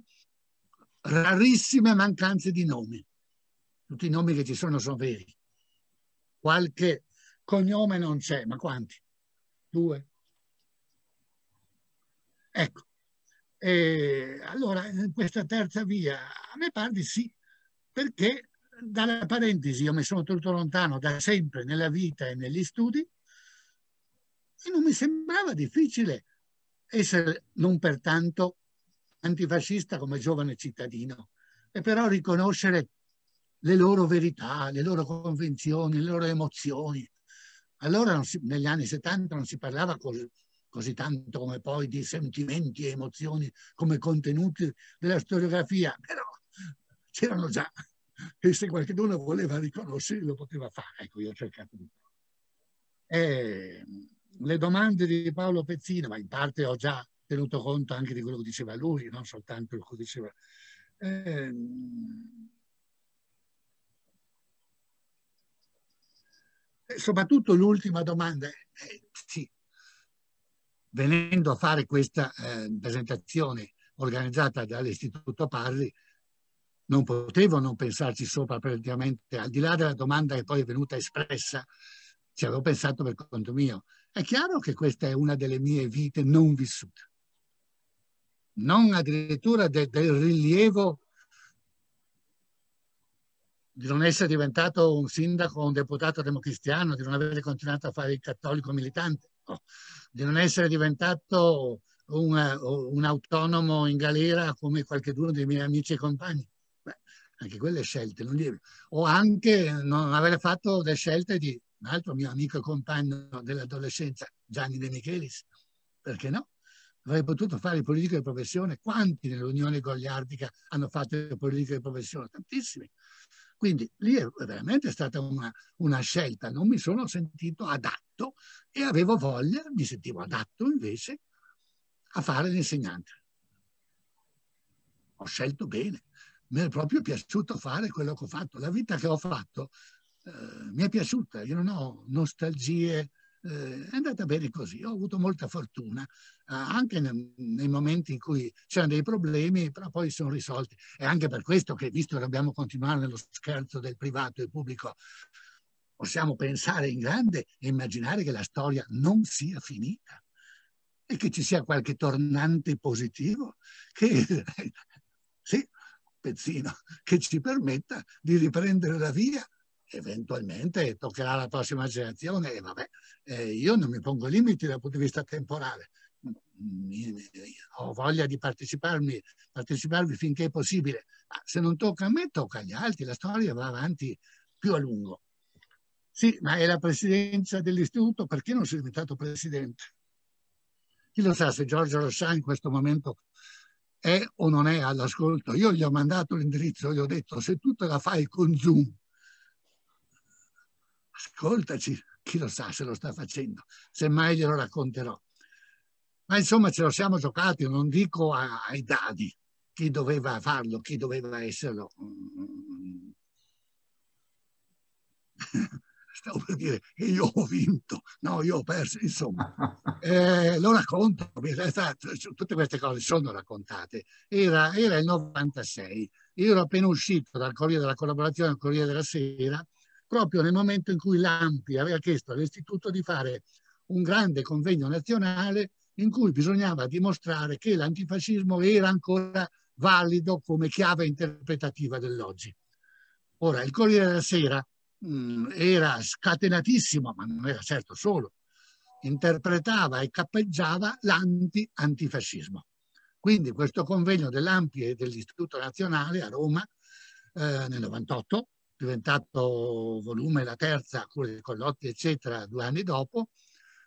rarissime mancanze di nomi. Tutti i nomi che ci sono sono veri qualche cognome non c'è, ma quanti? Due. Ecco, e allora questa terza via a me pare di sì, perché dalla parentesi io mi sono tenuto lontano da sempre nella vita e negli studi e non mi sembrava difficile essere non pertanto antifascista come giovane cittadino e però riconoscere le loro verità, le loro convinzioni, le loro emozioni. Allora si, negli anni 70 non si parlava così, così tanto come poi di sentimenti e emozioni come contenuti della storiografia, però c'erano già e se qualcuno voleva riconoscere lo poteva fare. Ecco, io ho cercato di fare. Ehm, le domande di Paolo Pezzino, ma in parte ho già tenuto conto anche di quello che diceva lui, non soltanto quello che diceva. Eh, soprattutto l'ultima domanda, eh, sì. venendo a fare questa eh, presentazione organizzata dall'Istituto Parri, non potevo non pensarci sopra praticamente, al di là della domanda che poi è venuta espressa, ci avevo pensato per conto mio. È chiaro che questa è una delle mie vite non vissute, non addirittura de del rilievo di non essere diventato un sindaco un deputato democristiano, di non aver continuato a fare il cattolico militante, no. di non essere diventato un, un, autonomo in galera come qualcuno dei miei amici e compagni. Beh, anche quelle scelte, non dire. o anche non aver fatto le scelte di un altro mio amico e compagno dell'adolescenza, Gianni De Michelis. Perché no? Avrei potuto fare il politico di professione. Quanti nell'Unione Goliardica hanno fatto il politico di professione? Tantissimi. Quindi lì è veramente stata una, una scelta, non mi sono sentito adatto e avevo voglia, mi sentivo adatto invece a fare l'insegnante. Ho scelto bene, mi è proprio piaciuto fare quello che ho fatto, la vita che ho fatto eh, mi è piaciuta, io non ho nostalgie eh, è andata bene così. Ho avuto molta fortuna eh, anche nel, nei momenti in cui c'erano dei problemi, però poi sono risolti. E anche per questo che, visto che dobbiamo continuare nello scherzo del privato e pubblico, possiamo pensare in grande e immaginare che la storia non sia finita e che ci sia qualche tornante positivo che, [laughs] sì, pezzino, che ci permetta di riprendere la via eventualmente toccherà alla prossima generazione e vabbè, eh, io non mi pongo limiti dal punto di vista temporale. Mi, mi, ho voglia di parteciparmi, parteciparvi finché è possibile, ma se non tocca a me, tocca agli altri, la storia va avanti più a lungo. Sì, ma è la presidenza dell'istituto, perché non sei diventato presidente? Chi lo sa se Giorgio Rossà in questo momento è o non è all'ascolto? Io gli ho mandato l'indirizzo, gli ho detto se tu te la fai con Zoom ascoltaci, chi lo sa se lo sta facendo, semmai glielo racconterò. Ma insomma ce lo siamo giocati, non dico ai dadi chi doveva farlo, chi doveva esserlo. [laughs] Stavo per dire, che io ho vinto, no, io ho perso, insomma. [laughs] Eh, lo racconto, tutte queste cose sono raccontate. Era, era il 96, io ero appena uscito dal Corriere della Collaborazione al Corriere della Sera, proprio nel momento in cui l'AMPI aveva chiesto all'Istituto di fare un grande convegno nazionale in cui bisognava dimostrare che l'antifascismo era ancora valido come chiave interpretativa dell'oggi. Ora, il Corriere della Sera mh, mm, era scatenatissimo, ma non era certo solo, interpretava e cappeggiava l'anti-antifascismo. Quindi questo convegno dell'AMPI e dell'Istituto Nazionale a Roma eh, nel 98 diventato volume la terza, Cura dei Collotti, eccetera, due anni dopo,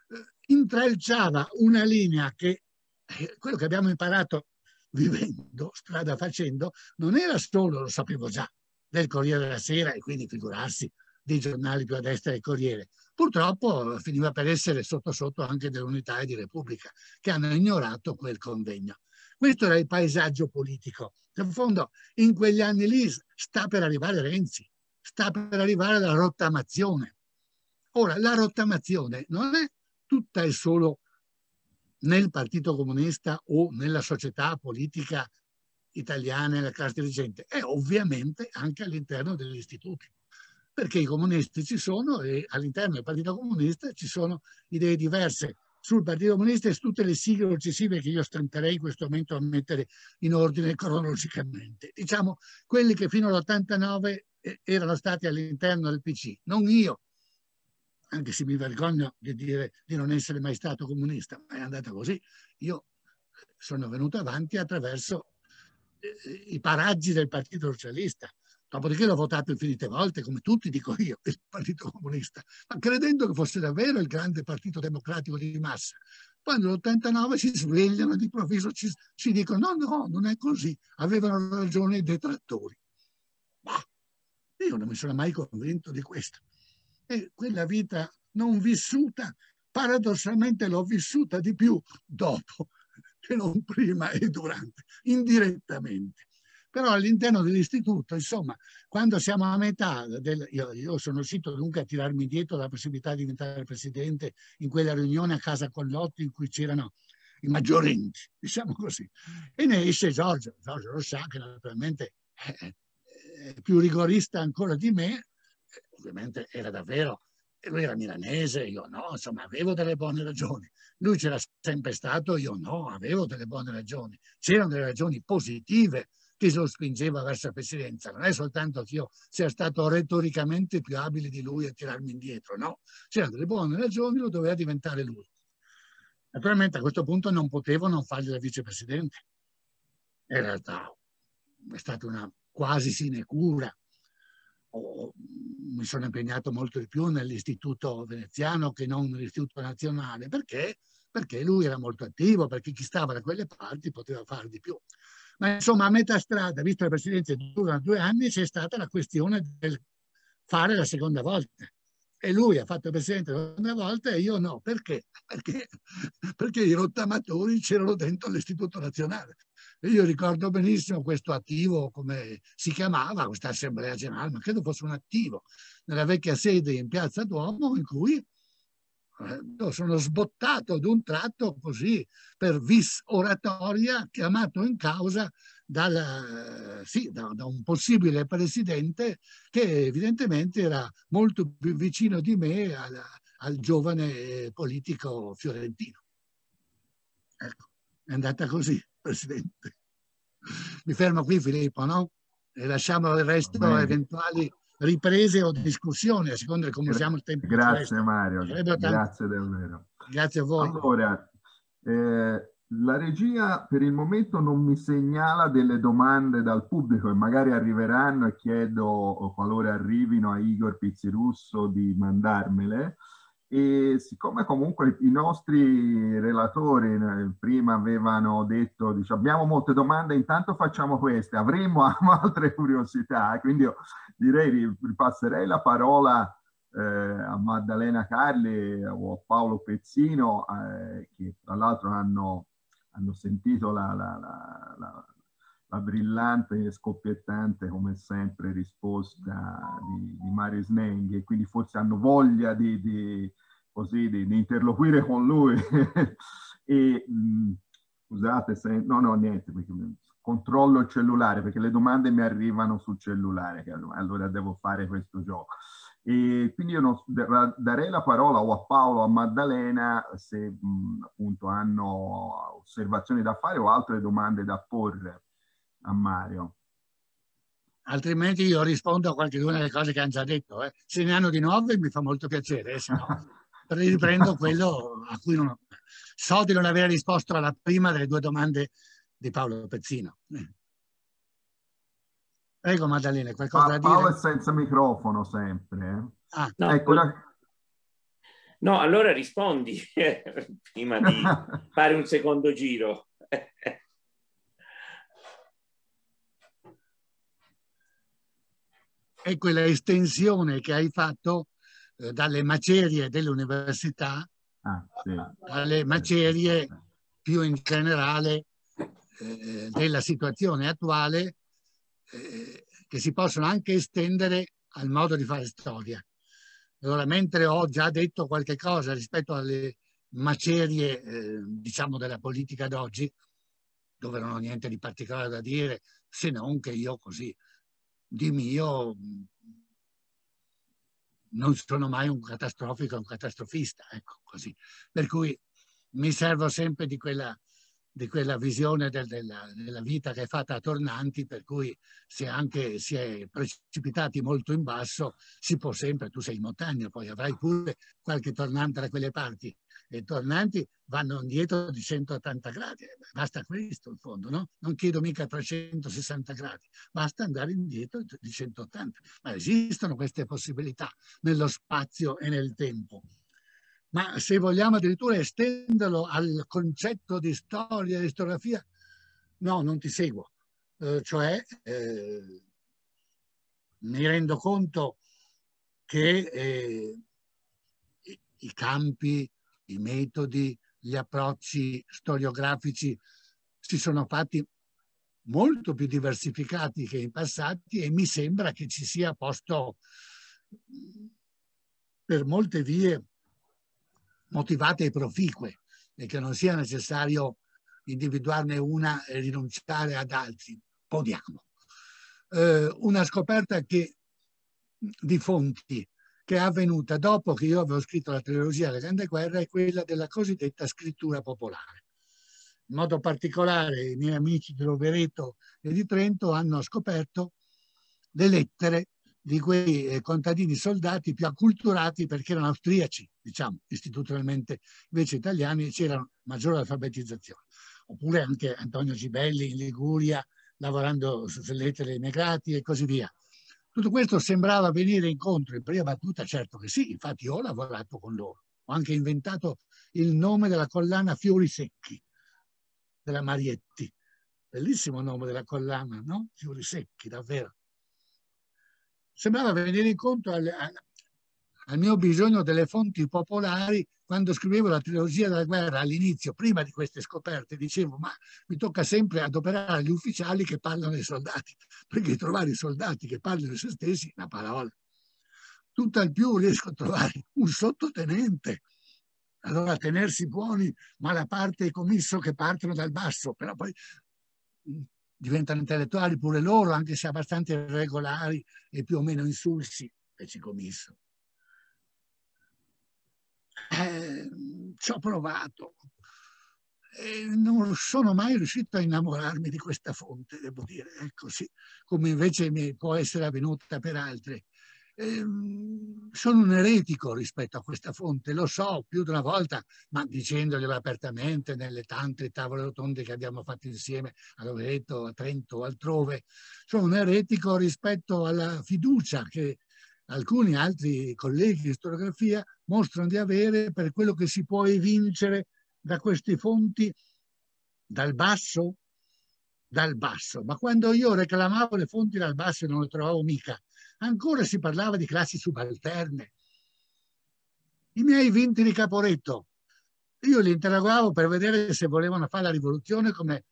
eh, intralciava una linea che eh, quello che abbiamo imparato vivendo, strada facendo, non era solo, lo sapevo già, del Corriere della Sera e quindi figurarsi dei giornali più a destra del Corriere. Purtroppo eh, finiva per essere sotto sotto anche dell'Unità e di Repubblica, che hanno ignorato quel convegno. Questo era il paesaggio politico. In fondo, in quegli anni lì sta per arrivare Renzi sta per arrivare la rottamazione. Ora, la rottamazione non è tutta e solo nel Partito Comunista o nella società politica italiana e la classe dirigente, è ovviamente anche all'interno degli istituti, perché i comunisti ci sono e all'interno del Partito Comunista ci sono idee diverse sul Partito Comunista e su tutte le sigle successive che io stenterei in questo momento a mettere in ordine cronologicamente. Diciamo, quelli che fino all'89 eh, erano stati all'interno del PC, non io, anche se mi vergogno di dire di non essere mai stato comunista, ma è andata così. Io sono venuto avanti attraverso eh, i paraggi del Partito Socialista, Dopodiché l'ho votato infinite volte, come tutti dico io, il Partito Comunista, ma credendo che fosse davvero il grande partito democratico di massa. Poi nell'89 si svegliano e di improvviso, ci, ci dicono no, no, non è così. Avevano ragione i detrattori. Ma io non mi sono mai convinto di questo. E quella vita non vissuta, paradossalmente l'ho vissuta di più dopo che non prima e durante, indirettamente però all'interno dell'istituto, insomma, quando siamo a metà, del, io, io, sono uscito dunque a tirarmi dietro la possibilità di diventare presidente in quella riunione a casa con Lotti in cui c'erano i maggiorenti, [laughs] diciamo così, e ne esce Giorgio, Giorgio lo sa che naturalmente è più rigorista ancora di me, ovviamente era davvero lui era milanese, io no, insomma avevo delle buone ragioni. Lui c'era sempre stato, io no, avevo delle buone ragioni. C'erano delle ragioni positive ti spingeva verso la presidenza. Non è soltanto che io sia stato retoricamente più abile di lui a tirarmi indietro, no, c'erano delle buone ragioni, lo doveva diventare lui. Naturalmente a questo punto non potevo non fargli da vicepresidente. In realtà è stata una quasi sinecura. Oh, mi sono impegnato molto di più nell'istituto veneziano che non nell'istituto nazionale. Perché? Perché lui era molto attivo, perché chi stava da quelle parti poteva fare di più. Ma insomma, a metà strada, visto la presidenza dura due anni, c'è stata la questione del fare la seconda volta. E lui ha fatto il presidente la seconda volta e io no. Perché? Perché, perché i rottamatori c'erano dentro l'Istituto Nazionale. E io ricordo benissimo questo attivo, come si chiamava questa assemblea generale, ma credo fosse un attivo, nella vecchia sede in Piazza Duomo, in cui io sono sbottato ad un tratto così per vis oratoria chiamato in causa dal, sì, da, da, un possibile presidente che evidentemente era molto più vicino di me alla, al giovane politico fiorentino. Ecco, è andata così, Presidente. Mi fermo qui Filippo, no? E lasciamo il resto a eventuali riprese o discussioni, a seconda di come usiamo il tempo. Grazie Mario, grazie davvero. Grazie a voi. Allora, eh, la regia per il momento non mi segnala delle domande dal pubblico e magari arriveranno e chiedo, qualora arrivino, a Igor Pizzirusso di mandarmele. E siccome comunque i nostri relatori eh, prima avevano detto, dice, abbiamo molte domande, intanto facciamo queste, avremo [laughs] altre curiosità, quindi io direi ripasserei la parola eh, a Maddalena Carli o a Paolo Pezzino, eh, che tra l'altro hanno, hanno, sentito la, la, la, la, brillante e scoppiettante, come sempre, risposta di, di Mario Snenghi quindi forse hanno voglia di, di così di, di interloquire con lui [laughs] e mm, scusate se no no niente controllo il cellulare perché le domande mi arrivano sul cellulare allora devo fare questo gioco e quindi io non, darei la parola o a Paolo o a Maddalena se mh, mm, appunto hanno osservazioni da fare o altre domande da porre a Mario altrimenti io rispondo a qualche una delle cose che hanno già detto. Eh. Se ne hanno di nuove mi fa molto piacere, eh, se no [laughs] riprendo quello a cui non, ho, so di non aver risposto alla prima delle due domande di Paolo Pezzino. Prego Maddalena, qualcosa pa- da dire? Paolo è senza microfono sempre. Eh? Ah, no, ecco, la... no, allora rispondi [laughs] prima di [laughs] fare un secondo giro. E quella estensione che hai fatto eh, dalle macerie dell'università, ah, sì. dalle macerie più in generale eh, della situazione attuale eh, che si possono anche estendere al modo di fare storia. Allora, mentre ho già detto qualche cosa rispetto alle macerie, eh, diciamo, della politica d'oggi, dove non ho niente di particolare da dire, se non che io così di mio non sono mai un catastrofico, un catastrofista, ecco così. Per cui mi servo sempre di quella, di quella visione del, della, della, vita che è fatta a tornanti, per cui se anche si è precipitati molto in basso, si può sempre, tu sei in montagna, poi avrai pure qualche tornante da quelle parti, e tornanti vanno indietro di 180 gradi. Basta questo in fondo, no? Non chiedo mica 360 gradi, basta andare indietro di 180. Ma esistono queste possibilità nello spazio e nel tempo. Ma se vogliamo addirittura estenderlo al concetto di storia e storiografia, no, non ti seguo. Eh, cioè, eh, mi rendo conto che eh, i campi i metodi, gli approcci storiografici si sono fatti molto più diversificati che in passati e mi sembra che ci sia posto per molte vie motivate e proficue e che non sia necessario individuarne una e rinunciare ad altri. Podiamo. Eh, una scoperta che, di fonti che è avvenuta dopo che io avevo scritto la trilogia La Grande Guerra è quella della cosiddetta scrittura popolare. In modo particolare i miei amici di Rovereto e di Trento hanno scoperto le lettere di quei eh, contadini soldati più acculturati perché erano austriaci, diciamo, istituzionalmente, invece italiani e c'era maggiore alfabetizzazione. Oppure anche Antonio Gibelli in Liguria, lavorando sulle lettere dei negrati e così via. Tutto questo sembrava venire incontro in prima battuta, certo che sì, infatti ho lavorato con loro, ho anche inventato il nome della collana Fiori Secchi, della Marietti, bellissimo nome della collana, no? Fiori Secchi, davvero. Sembrava venire incontro al, al mio bisogno delle fonti popolari, quando scrivevo la trilogia della guerra all'inizio, prima di queste scoperte, dicevo ma mi tocca sempre adoperare gli ufficiali che parlano ai soldati, perché trovare i soldati che parlano di se stessi è una parola. Tutto al più riesco a trovare un sottotenente. Allora tenersi buoni, ma la parte è commisso che partono dal basso, però poi mm, diventano intellettuali pure loro, anche se abbastanza irregolari e più o meno insulsi, e ci commisso. Eh, ci ho provato. E eh, non sono mai riuscito a innamorarmi di questa fonte, devo dire, ecco sì, come invece mi può essere avvenuta per altre. Eh, sono un eretico rispetto a questa fonte, lo so più di una volta, ma dicendoglielo apertamente nelle tante tavole rotonde che abbiamo fatto insieme a Loreto, a Trento, altrove, sono un eretico rispetto alla fiducia che alcuni altri colleghi di storiografia mostrano di avere per quello che si può evincere da queste fonti dal basso, dal basso. Ma quando io reclamavo le fonti dal basso e non le trovavo mica, ancora si parlava di classi subalterne. I miei vinti di Caporetto, io li interrogavo per vedere se volevano fare la rivoluzione come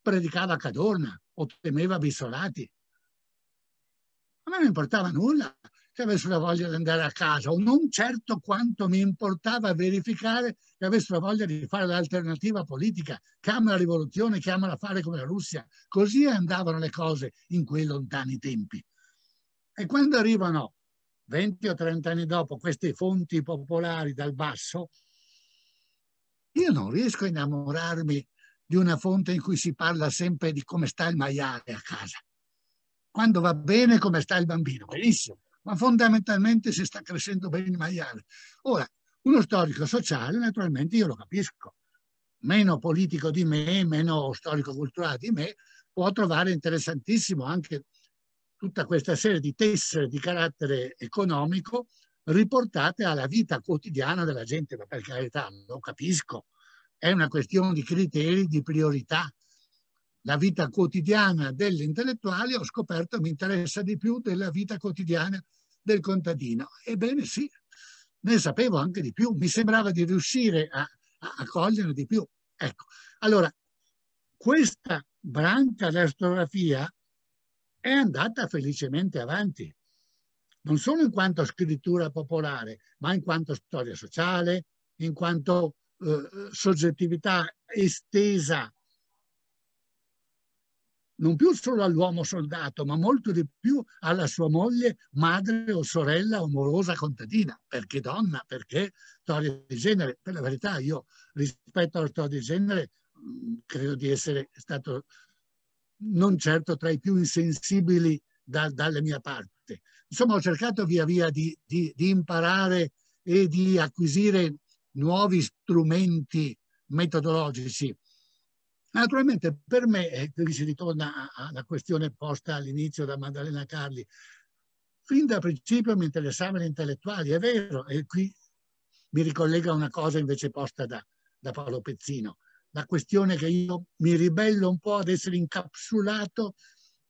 predicava Cadorna o temeva Bissolati. A me non importava nulla, che avessero la voglia di andare a casa o non certo quanto mi importava verificare che avessero la voglia di fare l'alternativa politica, chiama la rivoluzione, chiama a fare come la Russia. Così andavano le cose in quei lontani tempi. E quando arrivano 20 o 30 anni dopo queste fonti popolari dal basso, io non riesco a innamorarmi di una fonte in cui si parla sempre di come sta il maiale a casa. Quando va bene, come sta il bambino, benissimo ma fondamentalmente si sta crescendo bene il maiale. Ora, uno storico sociale, naturalmente io lo capisco, meno politico di me, meno storico culturale di me, può trovare interessantissimo anche tutta questa serie di tessere di carattere economico riportate alla vita quotidiana della gente, ma per carità, lo capisco, è una questione di criteri, di priorità, la vita quotidiana dell'intellettuale, ho scoperto mi interessa di più della vita quotidiana del contadino. Ebbene sì, ne sapevo anche di più, mi sembrava di riuscire a, a, a coglierne di più. Ecco, allora, questa branca dell'astrografia è andata felicemente avanti, non solo in quanto scrittura popolare, ma in quanto storia sociale, in quanto eh, soggettività estesa non più solo all'uomo soldato, ma molto di più alla sua moglie, madre o sorella o contadina, perché donna, perché storia di genere. Per la verità io rispetto alla storia di genere mm, credo di essere stato non certo tra i più insensibili da, dalla mia parte. Insomma ho cercato via via di, di, di imparare e di acquisire nuovi strumenti metodologici Naturalmente per me, e eh, qui si ritorna alla questione posta all'inizio da Maddalena Carli, fin da principio mi interessavano gli intellettuali, è vero, e qui mi ricollega una cosa invece posta da, da Paolo Pezzino, la questione che io mi ribello un po' ad essere incapsulato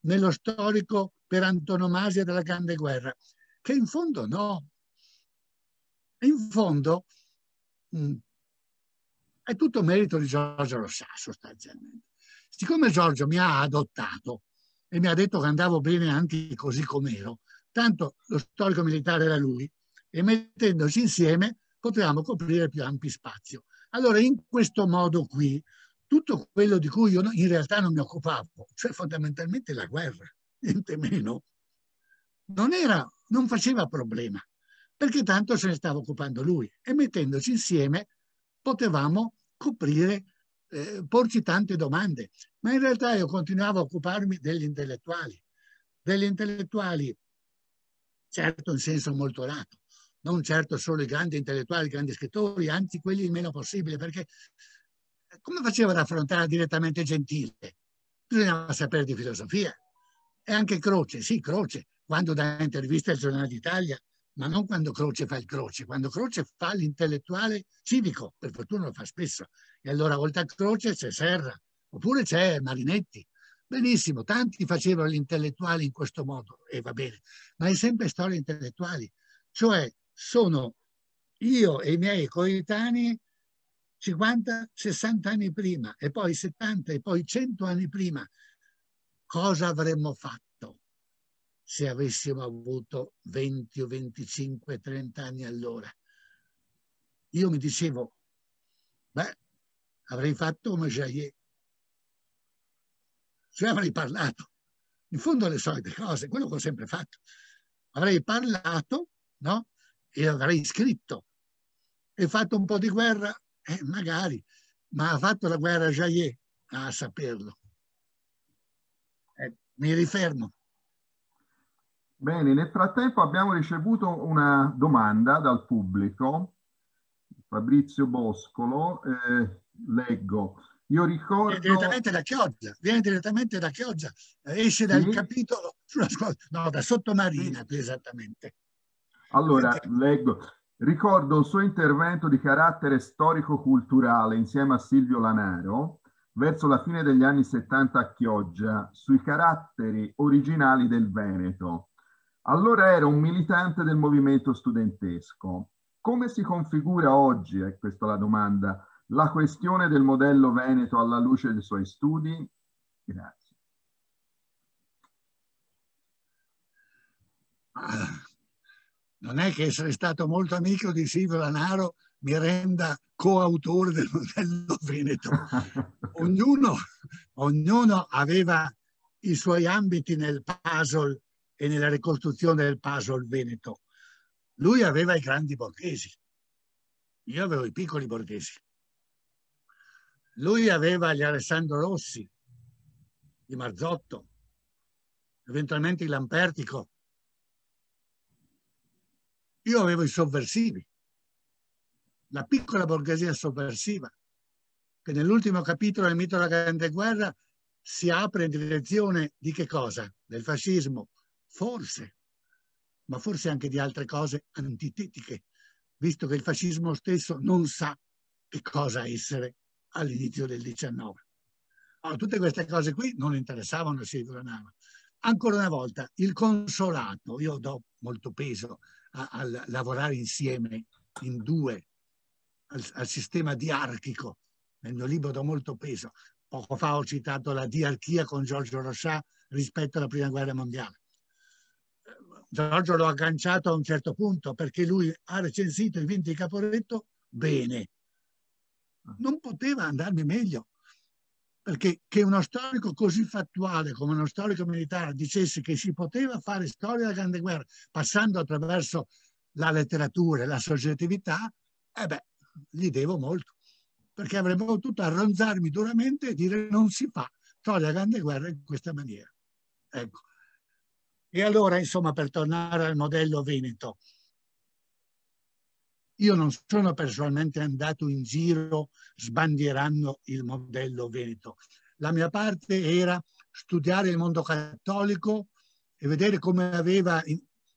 nello storico per antonomasia della Grande Guerra, che in fondo no. In fondo, mm, è tutto merito di Giorgio Rossà sostanzialmente. Siccome Giorgio mi ha adottato e mi ha detto che andavo bene anche così com'ero, tanto lo storico militare era lui, e mettendoci insieme potevamo coprire più ampi spazio. Allora, in questo modo qui, tutto quello di cui io in realtà non mi occupavo, cioè fondamentalmente la guerra, niente meno, non, era, non faceva problema, perché tanto se ne stava occupando lui e mettendoci insieme potevamo coprire, eh, porci tante domande. Ma in realtà io continuavo a occuparmi degli intellettuali, degli intellettuali certo in senso molto lato, non certo solo i grandi intellettuali, i grandi scrittori, anzi quelli il meno possibile, perché eh, come faceva ad affrontare direttamente Gentile? Bisognava sapere di filosofia. E anche Croce, sì, Croce, quando dà interviste al Giornale d'Italia ma non quando Croce fa il Croce, quando Croce fa l'intellettuale civico, per fortuna lo fa spesso. E allora oltre a Croce c'è Serra, oppure c'è Marinetti. Benissimo, tanti facevano l'intellettuale in questo modo e va bene, ma è sempre storia intellettuali, cioè sono io e i miei coetanei 50, 60 anni prima e poi 70 e poi 100 anni prima. Cosa avremmo fatto? se avessimo avuto 20 o 25, 30 anni allora. Io mi dicevo, beh, avrei fatto come Jaillet, cioè avrei parlato, in fondo le solite cose, quello che ho sempre fatto. Avrei parlato, no? E avrei scritto e fatto un po' di guerra, eh, magari, ma ha fatto la guerra Jaillet a saperlo. Eh, mi rifermo. Bene, nel frattempo abbiamo ricevuto una domanda dal pubblico, Fabrizio Boscolo, eh, leggo. Io ricordo... Viene direttamente da Chioggia, viene direttamente da Chioggia, esce dal sì. capitolo, [laughs] no, da Sottomarina sì. più esattamente. Allora, leggo. Ricordo il suo intervento di carattere storico-culturale insieme a Silvio Lanaro verso la fine degli anni 70 a Chioggia sui caratteri originali del Veneto allora era un militante del movimento studentesco. Come si configura oggi, è questa la domanda, la questione del modello veneto alla luce dei suoi studi? Grazie. Non è che essere stato molto amico di Silvio Lanaro mi renda coautore del modello veneto. [laughs] ognuno, ognuno aveva i suoi ambiti nel puzzle e nella ricostruzione del Paso puzzle veneto. Lui aveva i grandi borghesi, io avevo i piccoli borghesi. Lui aveva gli Alessandro Rossi, i Marzotto, eventualmente i Lampertico. Io avevo i sovversivi, la piccola borghesia sovversiva, che nell'ultimo capitolo del mito della Grande Guerra si apre in direzione di che cosa? Del fascismo, forse, ma forse anche di altre cose antitetiche, visto che il fascismo stesso non sa che cosa essere all'inizio del 19. Allora, tutte queste cose qui non interessavano a Silvio Lanaro. Ancora una volta, il consolato, io do molto peso al lavorare insieme in due, al, al sistema diarchico, nel mio libro do molto peso. Poco fa ho citato la diarchia con Giorgio Rochà rispetto alla Prima Guerra Mondiale Giorgio l'ho agganciato a un certo punto perché lui ha recensito i vinti di Caporetto bene. Non poteva andarmi meglio, perché che uno storico così fattuale come uno storico militare dicesse che si poteva fare storia della Grande Guerra passando attraverso la letteratura e la soggettività, eh beh, gli devo molto, perché avrebbe potuto arronzarmi duramente e dire non si fa storia della Grande Guerra in questa maniera. Ecco, e allora, insomma, per tornare al modello Veneto, io non sono personalmente andato in giro sbandierando il modello Veneto. La mia parte era studiare il mondo cattolico e vedere come aveva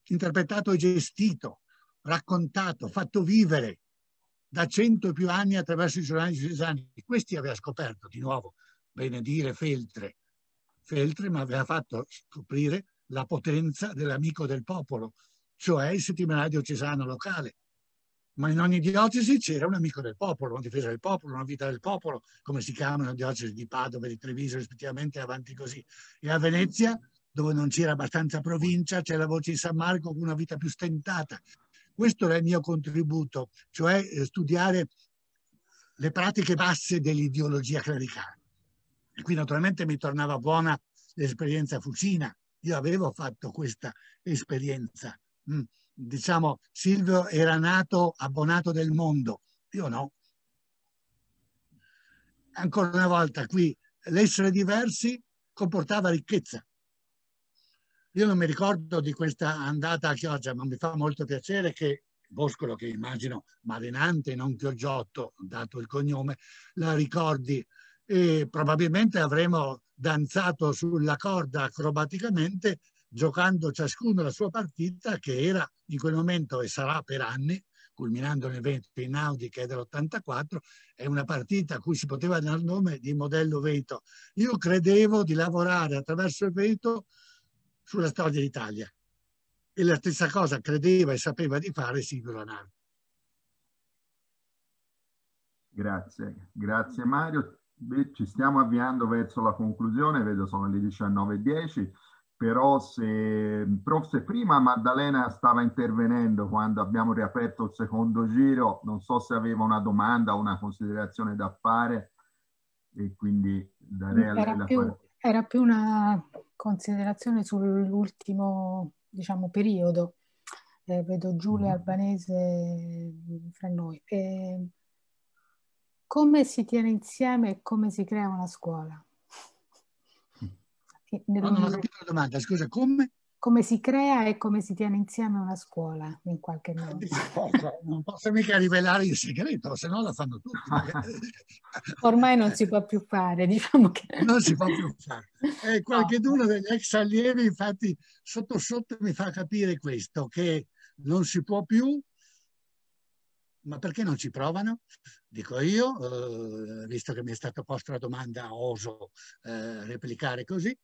interpretato e gestito, raccontato, fatto vivere da cento e più anni attraverso i giornali diocesani. Questi aveva scoperto di nuovo, Benedire Feltre. Feltre mi aveva fatto scoprire la potenza dell'amico del popolo, cioè il settimanale diocesano locale. Ma in ogni diocesi c'era un amico del popolo, una difesa del popolo, una vita del popolo, come si chiamano le diocesi di Padova di Treviso rispettivamente, avanti così. E a Venezia, dove non c'era abbastanza provincia, c'è la voce di San Marco con una vita più stentata. Questo era il mio contributo, cioè eh, studiare le pratiche basse dell'ideologia clericale. E qui naturalmente mi tornava buona l'esperienza fucina, io avevo fatto questa esperienza. Mm. Diciamo, Silvio era nato abbonato del mondo, io no. Ancora una volta qui, l'essere diversi comportava ricchezza. Io non mi ricordo di questa andata a Chioggia, ma mi fa molto piacere che Boscolo, che immagino Marinante, non Chioggiotto, dato il cognome, la ricordi e probabilmente avremo danzato sulla corda acrobaticamente giocando ciascuno la sua partita che era in quel momento e sarà per anni culminando l'evento in Audi che è dell'84, è una partita a cui si poteva dare il nome di modello veto Io credevo di lavorare attraverso il veto sulla storia d'Italia e la stessa cosa credeva e sapeva di fare Silvio Lanardi. Grazie, grazie Mario. Beh, ci stiamo avviando verso la conclusione, vedo sono le 19.10, però se, prof, se prima Maddalena stava intervenendo quando abbiamo riaperto il secondo giro, non so se aveva una domanda o una considerazione da fare e quindi darei a la parola. Era più una considerazione sull'ultimo diciamo, periodo. Eh, vedo Giulia mm-hmm. Albanese eh, fra noi. Eh, come si tiene insieme e come si crea una scuola. Mm. [laughs] Non ho capito la domanda, scusa, come? Come si crea e come si tiene insieme una scuola, in qualche [laughs] modo. Cioè, non posso mica rivelare il segreto, se no la fanno tutti. [laughs] Ormai non si può più fare, diciamo che... Non si può più fare. E eh, qualcheduno no. degli ex allievi, infatti, sotto sotto mi fa capire questo, che non si può più, ma perché non ci provano? Dico io, eh, visto che mi è stata posta la domanda, oso eh, replicare così.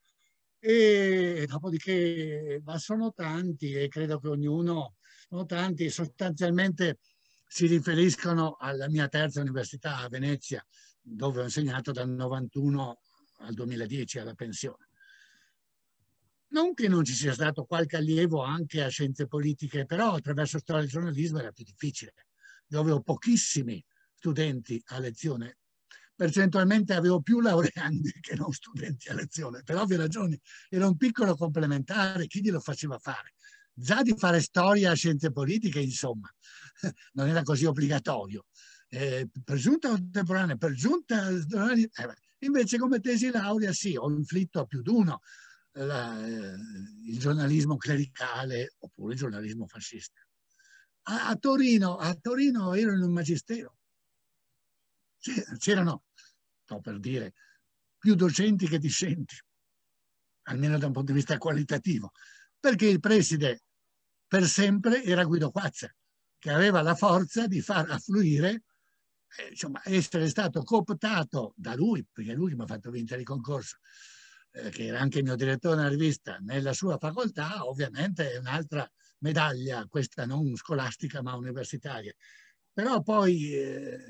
E dopodiché, ma sono tanti e credo che ognuno, sono tanti, sostanzialmente si riferiscono alla mia terza università a Venezia, dove ho insegnato dal 91 al 2010 alla pensione. Non che non ci sia stato qualche allievo anche a scienze politiche, però attraverso storia del giornalismo era più difficile io avevo pochissimi studenti a lezione, percentualmente avevo più laureandi [laughs] che non studenti a lezione, per ovvie ragioni, era un piccolo complementare, chi glielo faceva fare? Già di fare storia, a scienze politiche, insomma, [laughs] non era così obbligatorio. Eh, per giunta contemporanea, per giunta... Eh, invece come tesi laurea sì, ho inflitto a più di uno eh, il giornalismo clericale oppure il giornalismo fascista a, a, Torino, a Torino ero in un magistero. C'erano, sto per dire, più docenti che discenti, almeno da un punto di vista qualitativo, perché il preside per sempre era Guido Quazza, che aveva la forza di far affluire, eh, insomma, essere stato cooptato da lui, perché lui mi ha fatto vincere il concorso, eh, che era anche il mio direttore della rivista, nella sua facoltà, ovviamente è un'altra medaglia, questa non scolastica ma universitaria. Però poi eh,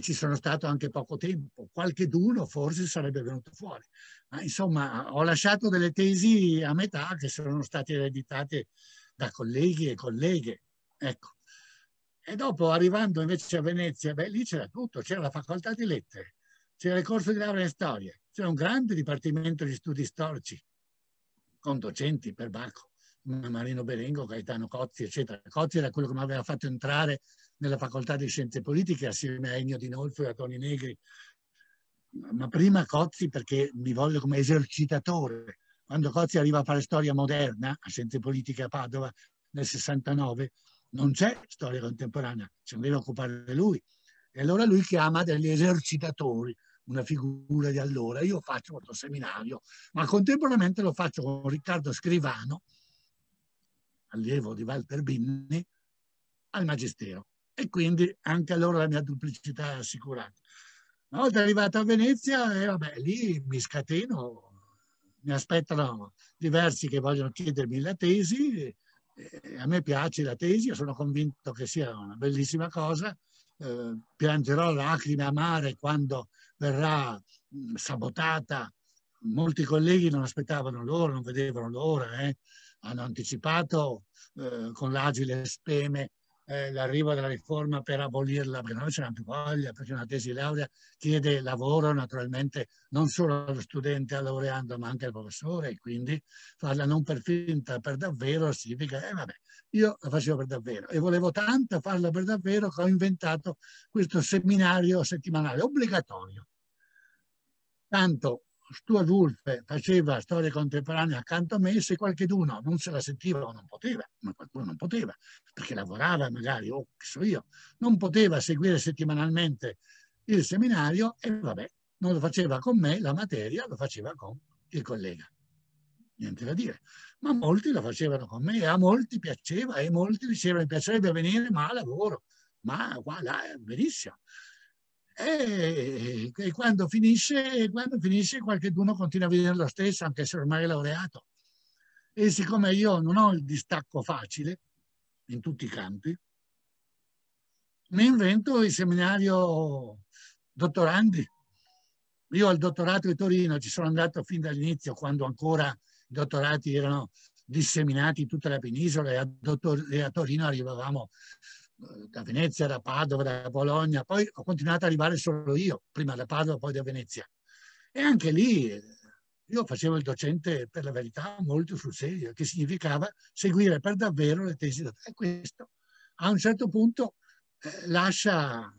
ci sono stato anche poco tempo, qualche d'uno forse sarebbe venuto fuori. Ma insomma ho lasciato delle tesi a metà che sono state ereditate da colleghi e colleghe. Ecco. E dopo arrivando invece a Venezia, beh, lì c'era tutto, c'era la facoltà di lettere, c'era il corso di laurea in storia, c'era un grande dipartimento di studi storici, con docenti per Bacco, Marino Berengo, Gaetano Cozzi, eccetera. Cozzi era quello che mi aveva fatto entrare nella facoltà di scienze politiche assieme a Ennio Di Nolfo e a Toni Negri, ma prima Cozzi perché mi volle come esercitatore. Quando Cozzi arriva a fare storia moderna a scienze politiche a Padova nel 69, non c'è storia contemporanea, se ne deve occupare lui. E allora lui chiama degli esercitatori, una figura di allora, io faccio questo seminario, ma contemporaneamente lo faccio con Riccardo Scrivano, allievo di Walter Binni, al Magistero. E quindi anche allora la mia duplicità è assicurata. Una volta arrivato a Venezia, eh, vabbè, lì mi scateno, mi aspettano diversi che vogliono chiedermi la tesi, eh, a me piace la tesi, sono convinto che sia una bellissima cosa, eh, piangerò lacrime amare quando verrà sabotata. Molti colleghi non aspettavano loro, non vedevano l'ora, eh. hanno anticipato eh, con l'agile speme eh, l'arrivo della riforma per abolirla, perché noi ce n'abbiamo più voglia, perché una tesi laurea chiede lavoro naturalmente non solo allo studente, al laureando, ma anche al professore, e quindi farla non per finta, per davvero significa, eh vabbè, io la facevo per davvero e volevo tanto farla per davvero che ho inventato questo seminario settimanale obbligatorio Tanto Stua Zulfe faceva storia contemporanea accanto a me, se qualcuno non se la sentiva o non poteva, ma qualcuno non poteva, perché lavorava magari, o che so io, non poteva seguire settimanalmente il seminario e vabbè, non lo faceva con me la materia, lo faceva con il collega. Niente da dire. Ma molti lo facevano con me e a molti piaceva e molti dicevano mi piacerebbe venire ma lavoro, ma qua là, benissimo. Eh, e, quando, finisce, quando finisce qualcuno continua a vedere lo stesso, anche se ormai è laureato. E siccome io non ho il distacco facile in tutti i campi, mi invento il seminario dottorandi. Io al dottorato di Torino ci sono andato fin dall'inizio, quando ancora i dottorati erano disseminati in tutta la penisola e a, Torino arrivavamo da Venezia, da Padova, da Bologna, poi ho continuato ad arrivare solo io, prima da Padova, poi da Venezia. E anche lì eh, io facevo il docente, per la verità, molto sul serio, che significava seguire per davvero le tesi. E questo a un certo punto eh, lascia,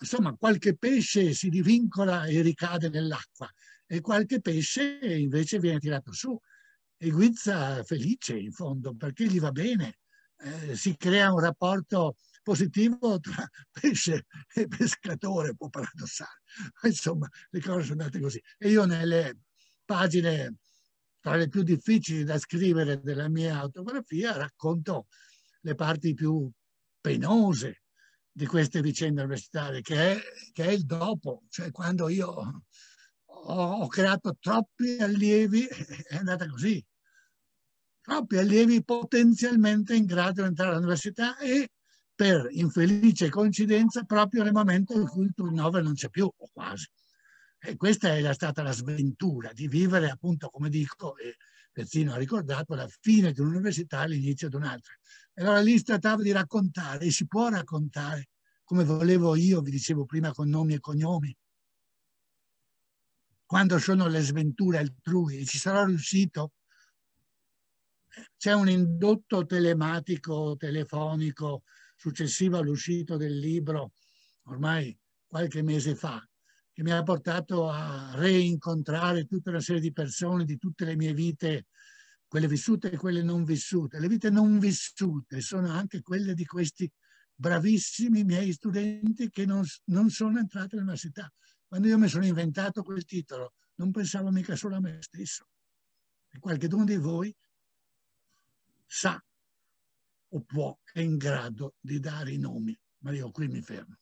insomma, qualche pesce si divincola e ricade nell'acqua e qualche pesce invece viene tirato su e guizza felice in fondo perché gli va bene eh, si crea un rapporto positivo tra [laughs] pesce e pescatore, un po' paradossale, [laughs] insomma le cose sono andate così. E io nelle pagine tra le più difficili da scrivere della mia autografia racconto le parti più penose di queste vicende universitarie, che è, che è il dopo, cioè quando io ho, ho creato troppi allievi, [laughs] è andata così, propri allievi potenzialmente in grado di entrare all'università e per infelice coincidenza proprio nel momento in cui il turnover non c'è più, o quasi. E questa era stata la sventura di vivere, appunto, come dico, e Pezzino ha ricordato, la fine di un'università e l'inizio di un'altra. E allora lì si trattava di raccontare, e si può raccontare, come volevo io, vi dicevo prima, con nomi e cognomi, quando sono le sventure altrui, e ci sarò riuscito c'è un indotto telematico, telefonico, successivo all'uscita del libro, ormai qualche mese fa, che mi ha portato a reincontrare tutta una serie di persone di tutte le mie vite, quelle vissute e quelle non vissute. Le vite non vissute sono anche quelle di questi bravissimi miei studenti che non, non sono entrati all'università. Quando io mi sono inventato quel titolo, non pensavo mica solo a me stesso. E qualcuno di voi sa o può, è in grado di dare i nomi. Ma io qui mi fermo.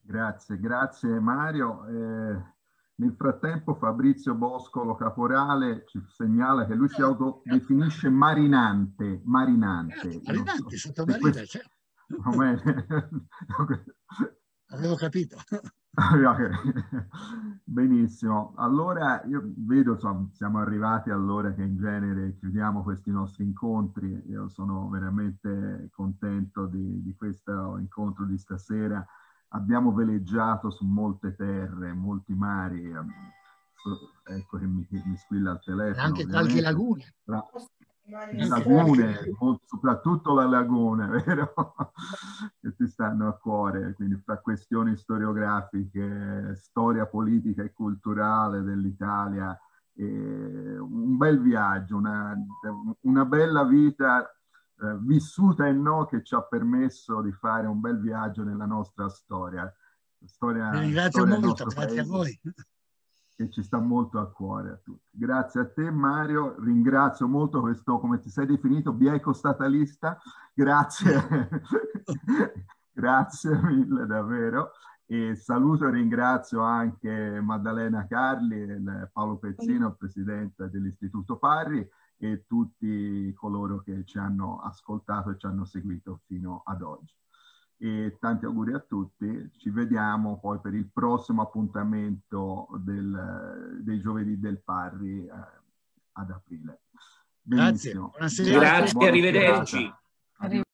Grazie, grazie Mario. Eh, nel frattempo Fabrizio Boscolo Caporale ci segnala che lui si eh, autodefinisce eh. marinante. Marinante, eh, marinante sottomarina, certo. Cioè. [laughs] [laughs] Avevo capito. [laughs] Benissimo, allora io vedo, insomma, siamo arrivati all'ora che in genere chiudiamo questi nostri incontri, io sono veramente contento di, di questo incontro di stasera, abbiamo veleggiato su molte terre, molti mari, ecco che mi, mi squilla il telefono. Anche ovviamente. qualche laguna. Tra, lagune, soprattutto la laguna, vero? [laughs] che ti stanno a cuore, quindi fra questioni storiografiche, storia politica e culturale dell'Italia, eh, un bel viaggio, una, una bella vita eh, vissuta e no che ci ha permesso di fare un bel viaggio nella nostra storia. storia Vi ringrazio storia molto, grazie paese. a voi che ci sta molto a cuore a tutti. Grazie a te Mario, ringrazio molto questo, come ti sei definito, bieco statalista, grazie, [laughs] grazie mille davvero. E saluto e ringrazio anche Maddalena Carli, e Paolo Pezzino, presidente dell'Istituto Parri e tutti coloro che ci hanno ascoltato e ci hanno seguito fino ad oggi e tanti auguri a tutti. Ci vediamo poi per il prossimo appuntamento del, dei giovedì del Parri eh, ad aprile. Benissimo. Grazie, Grazie, arrivederci.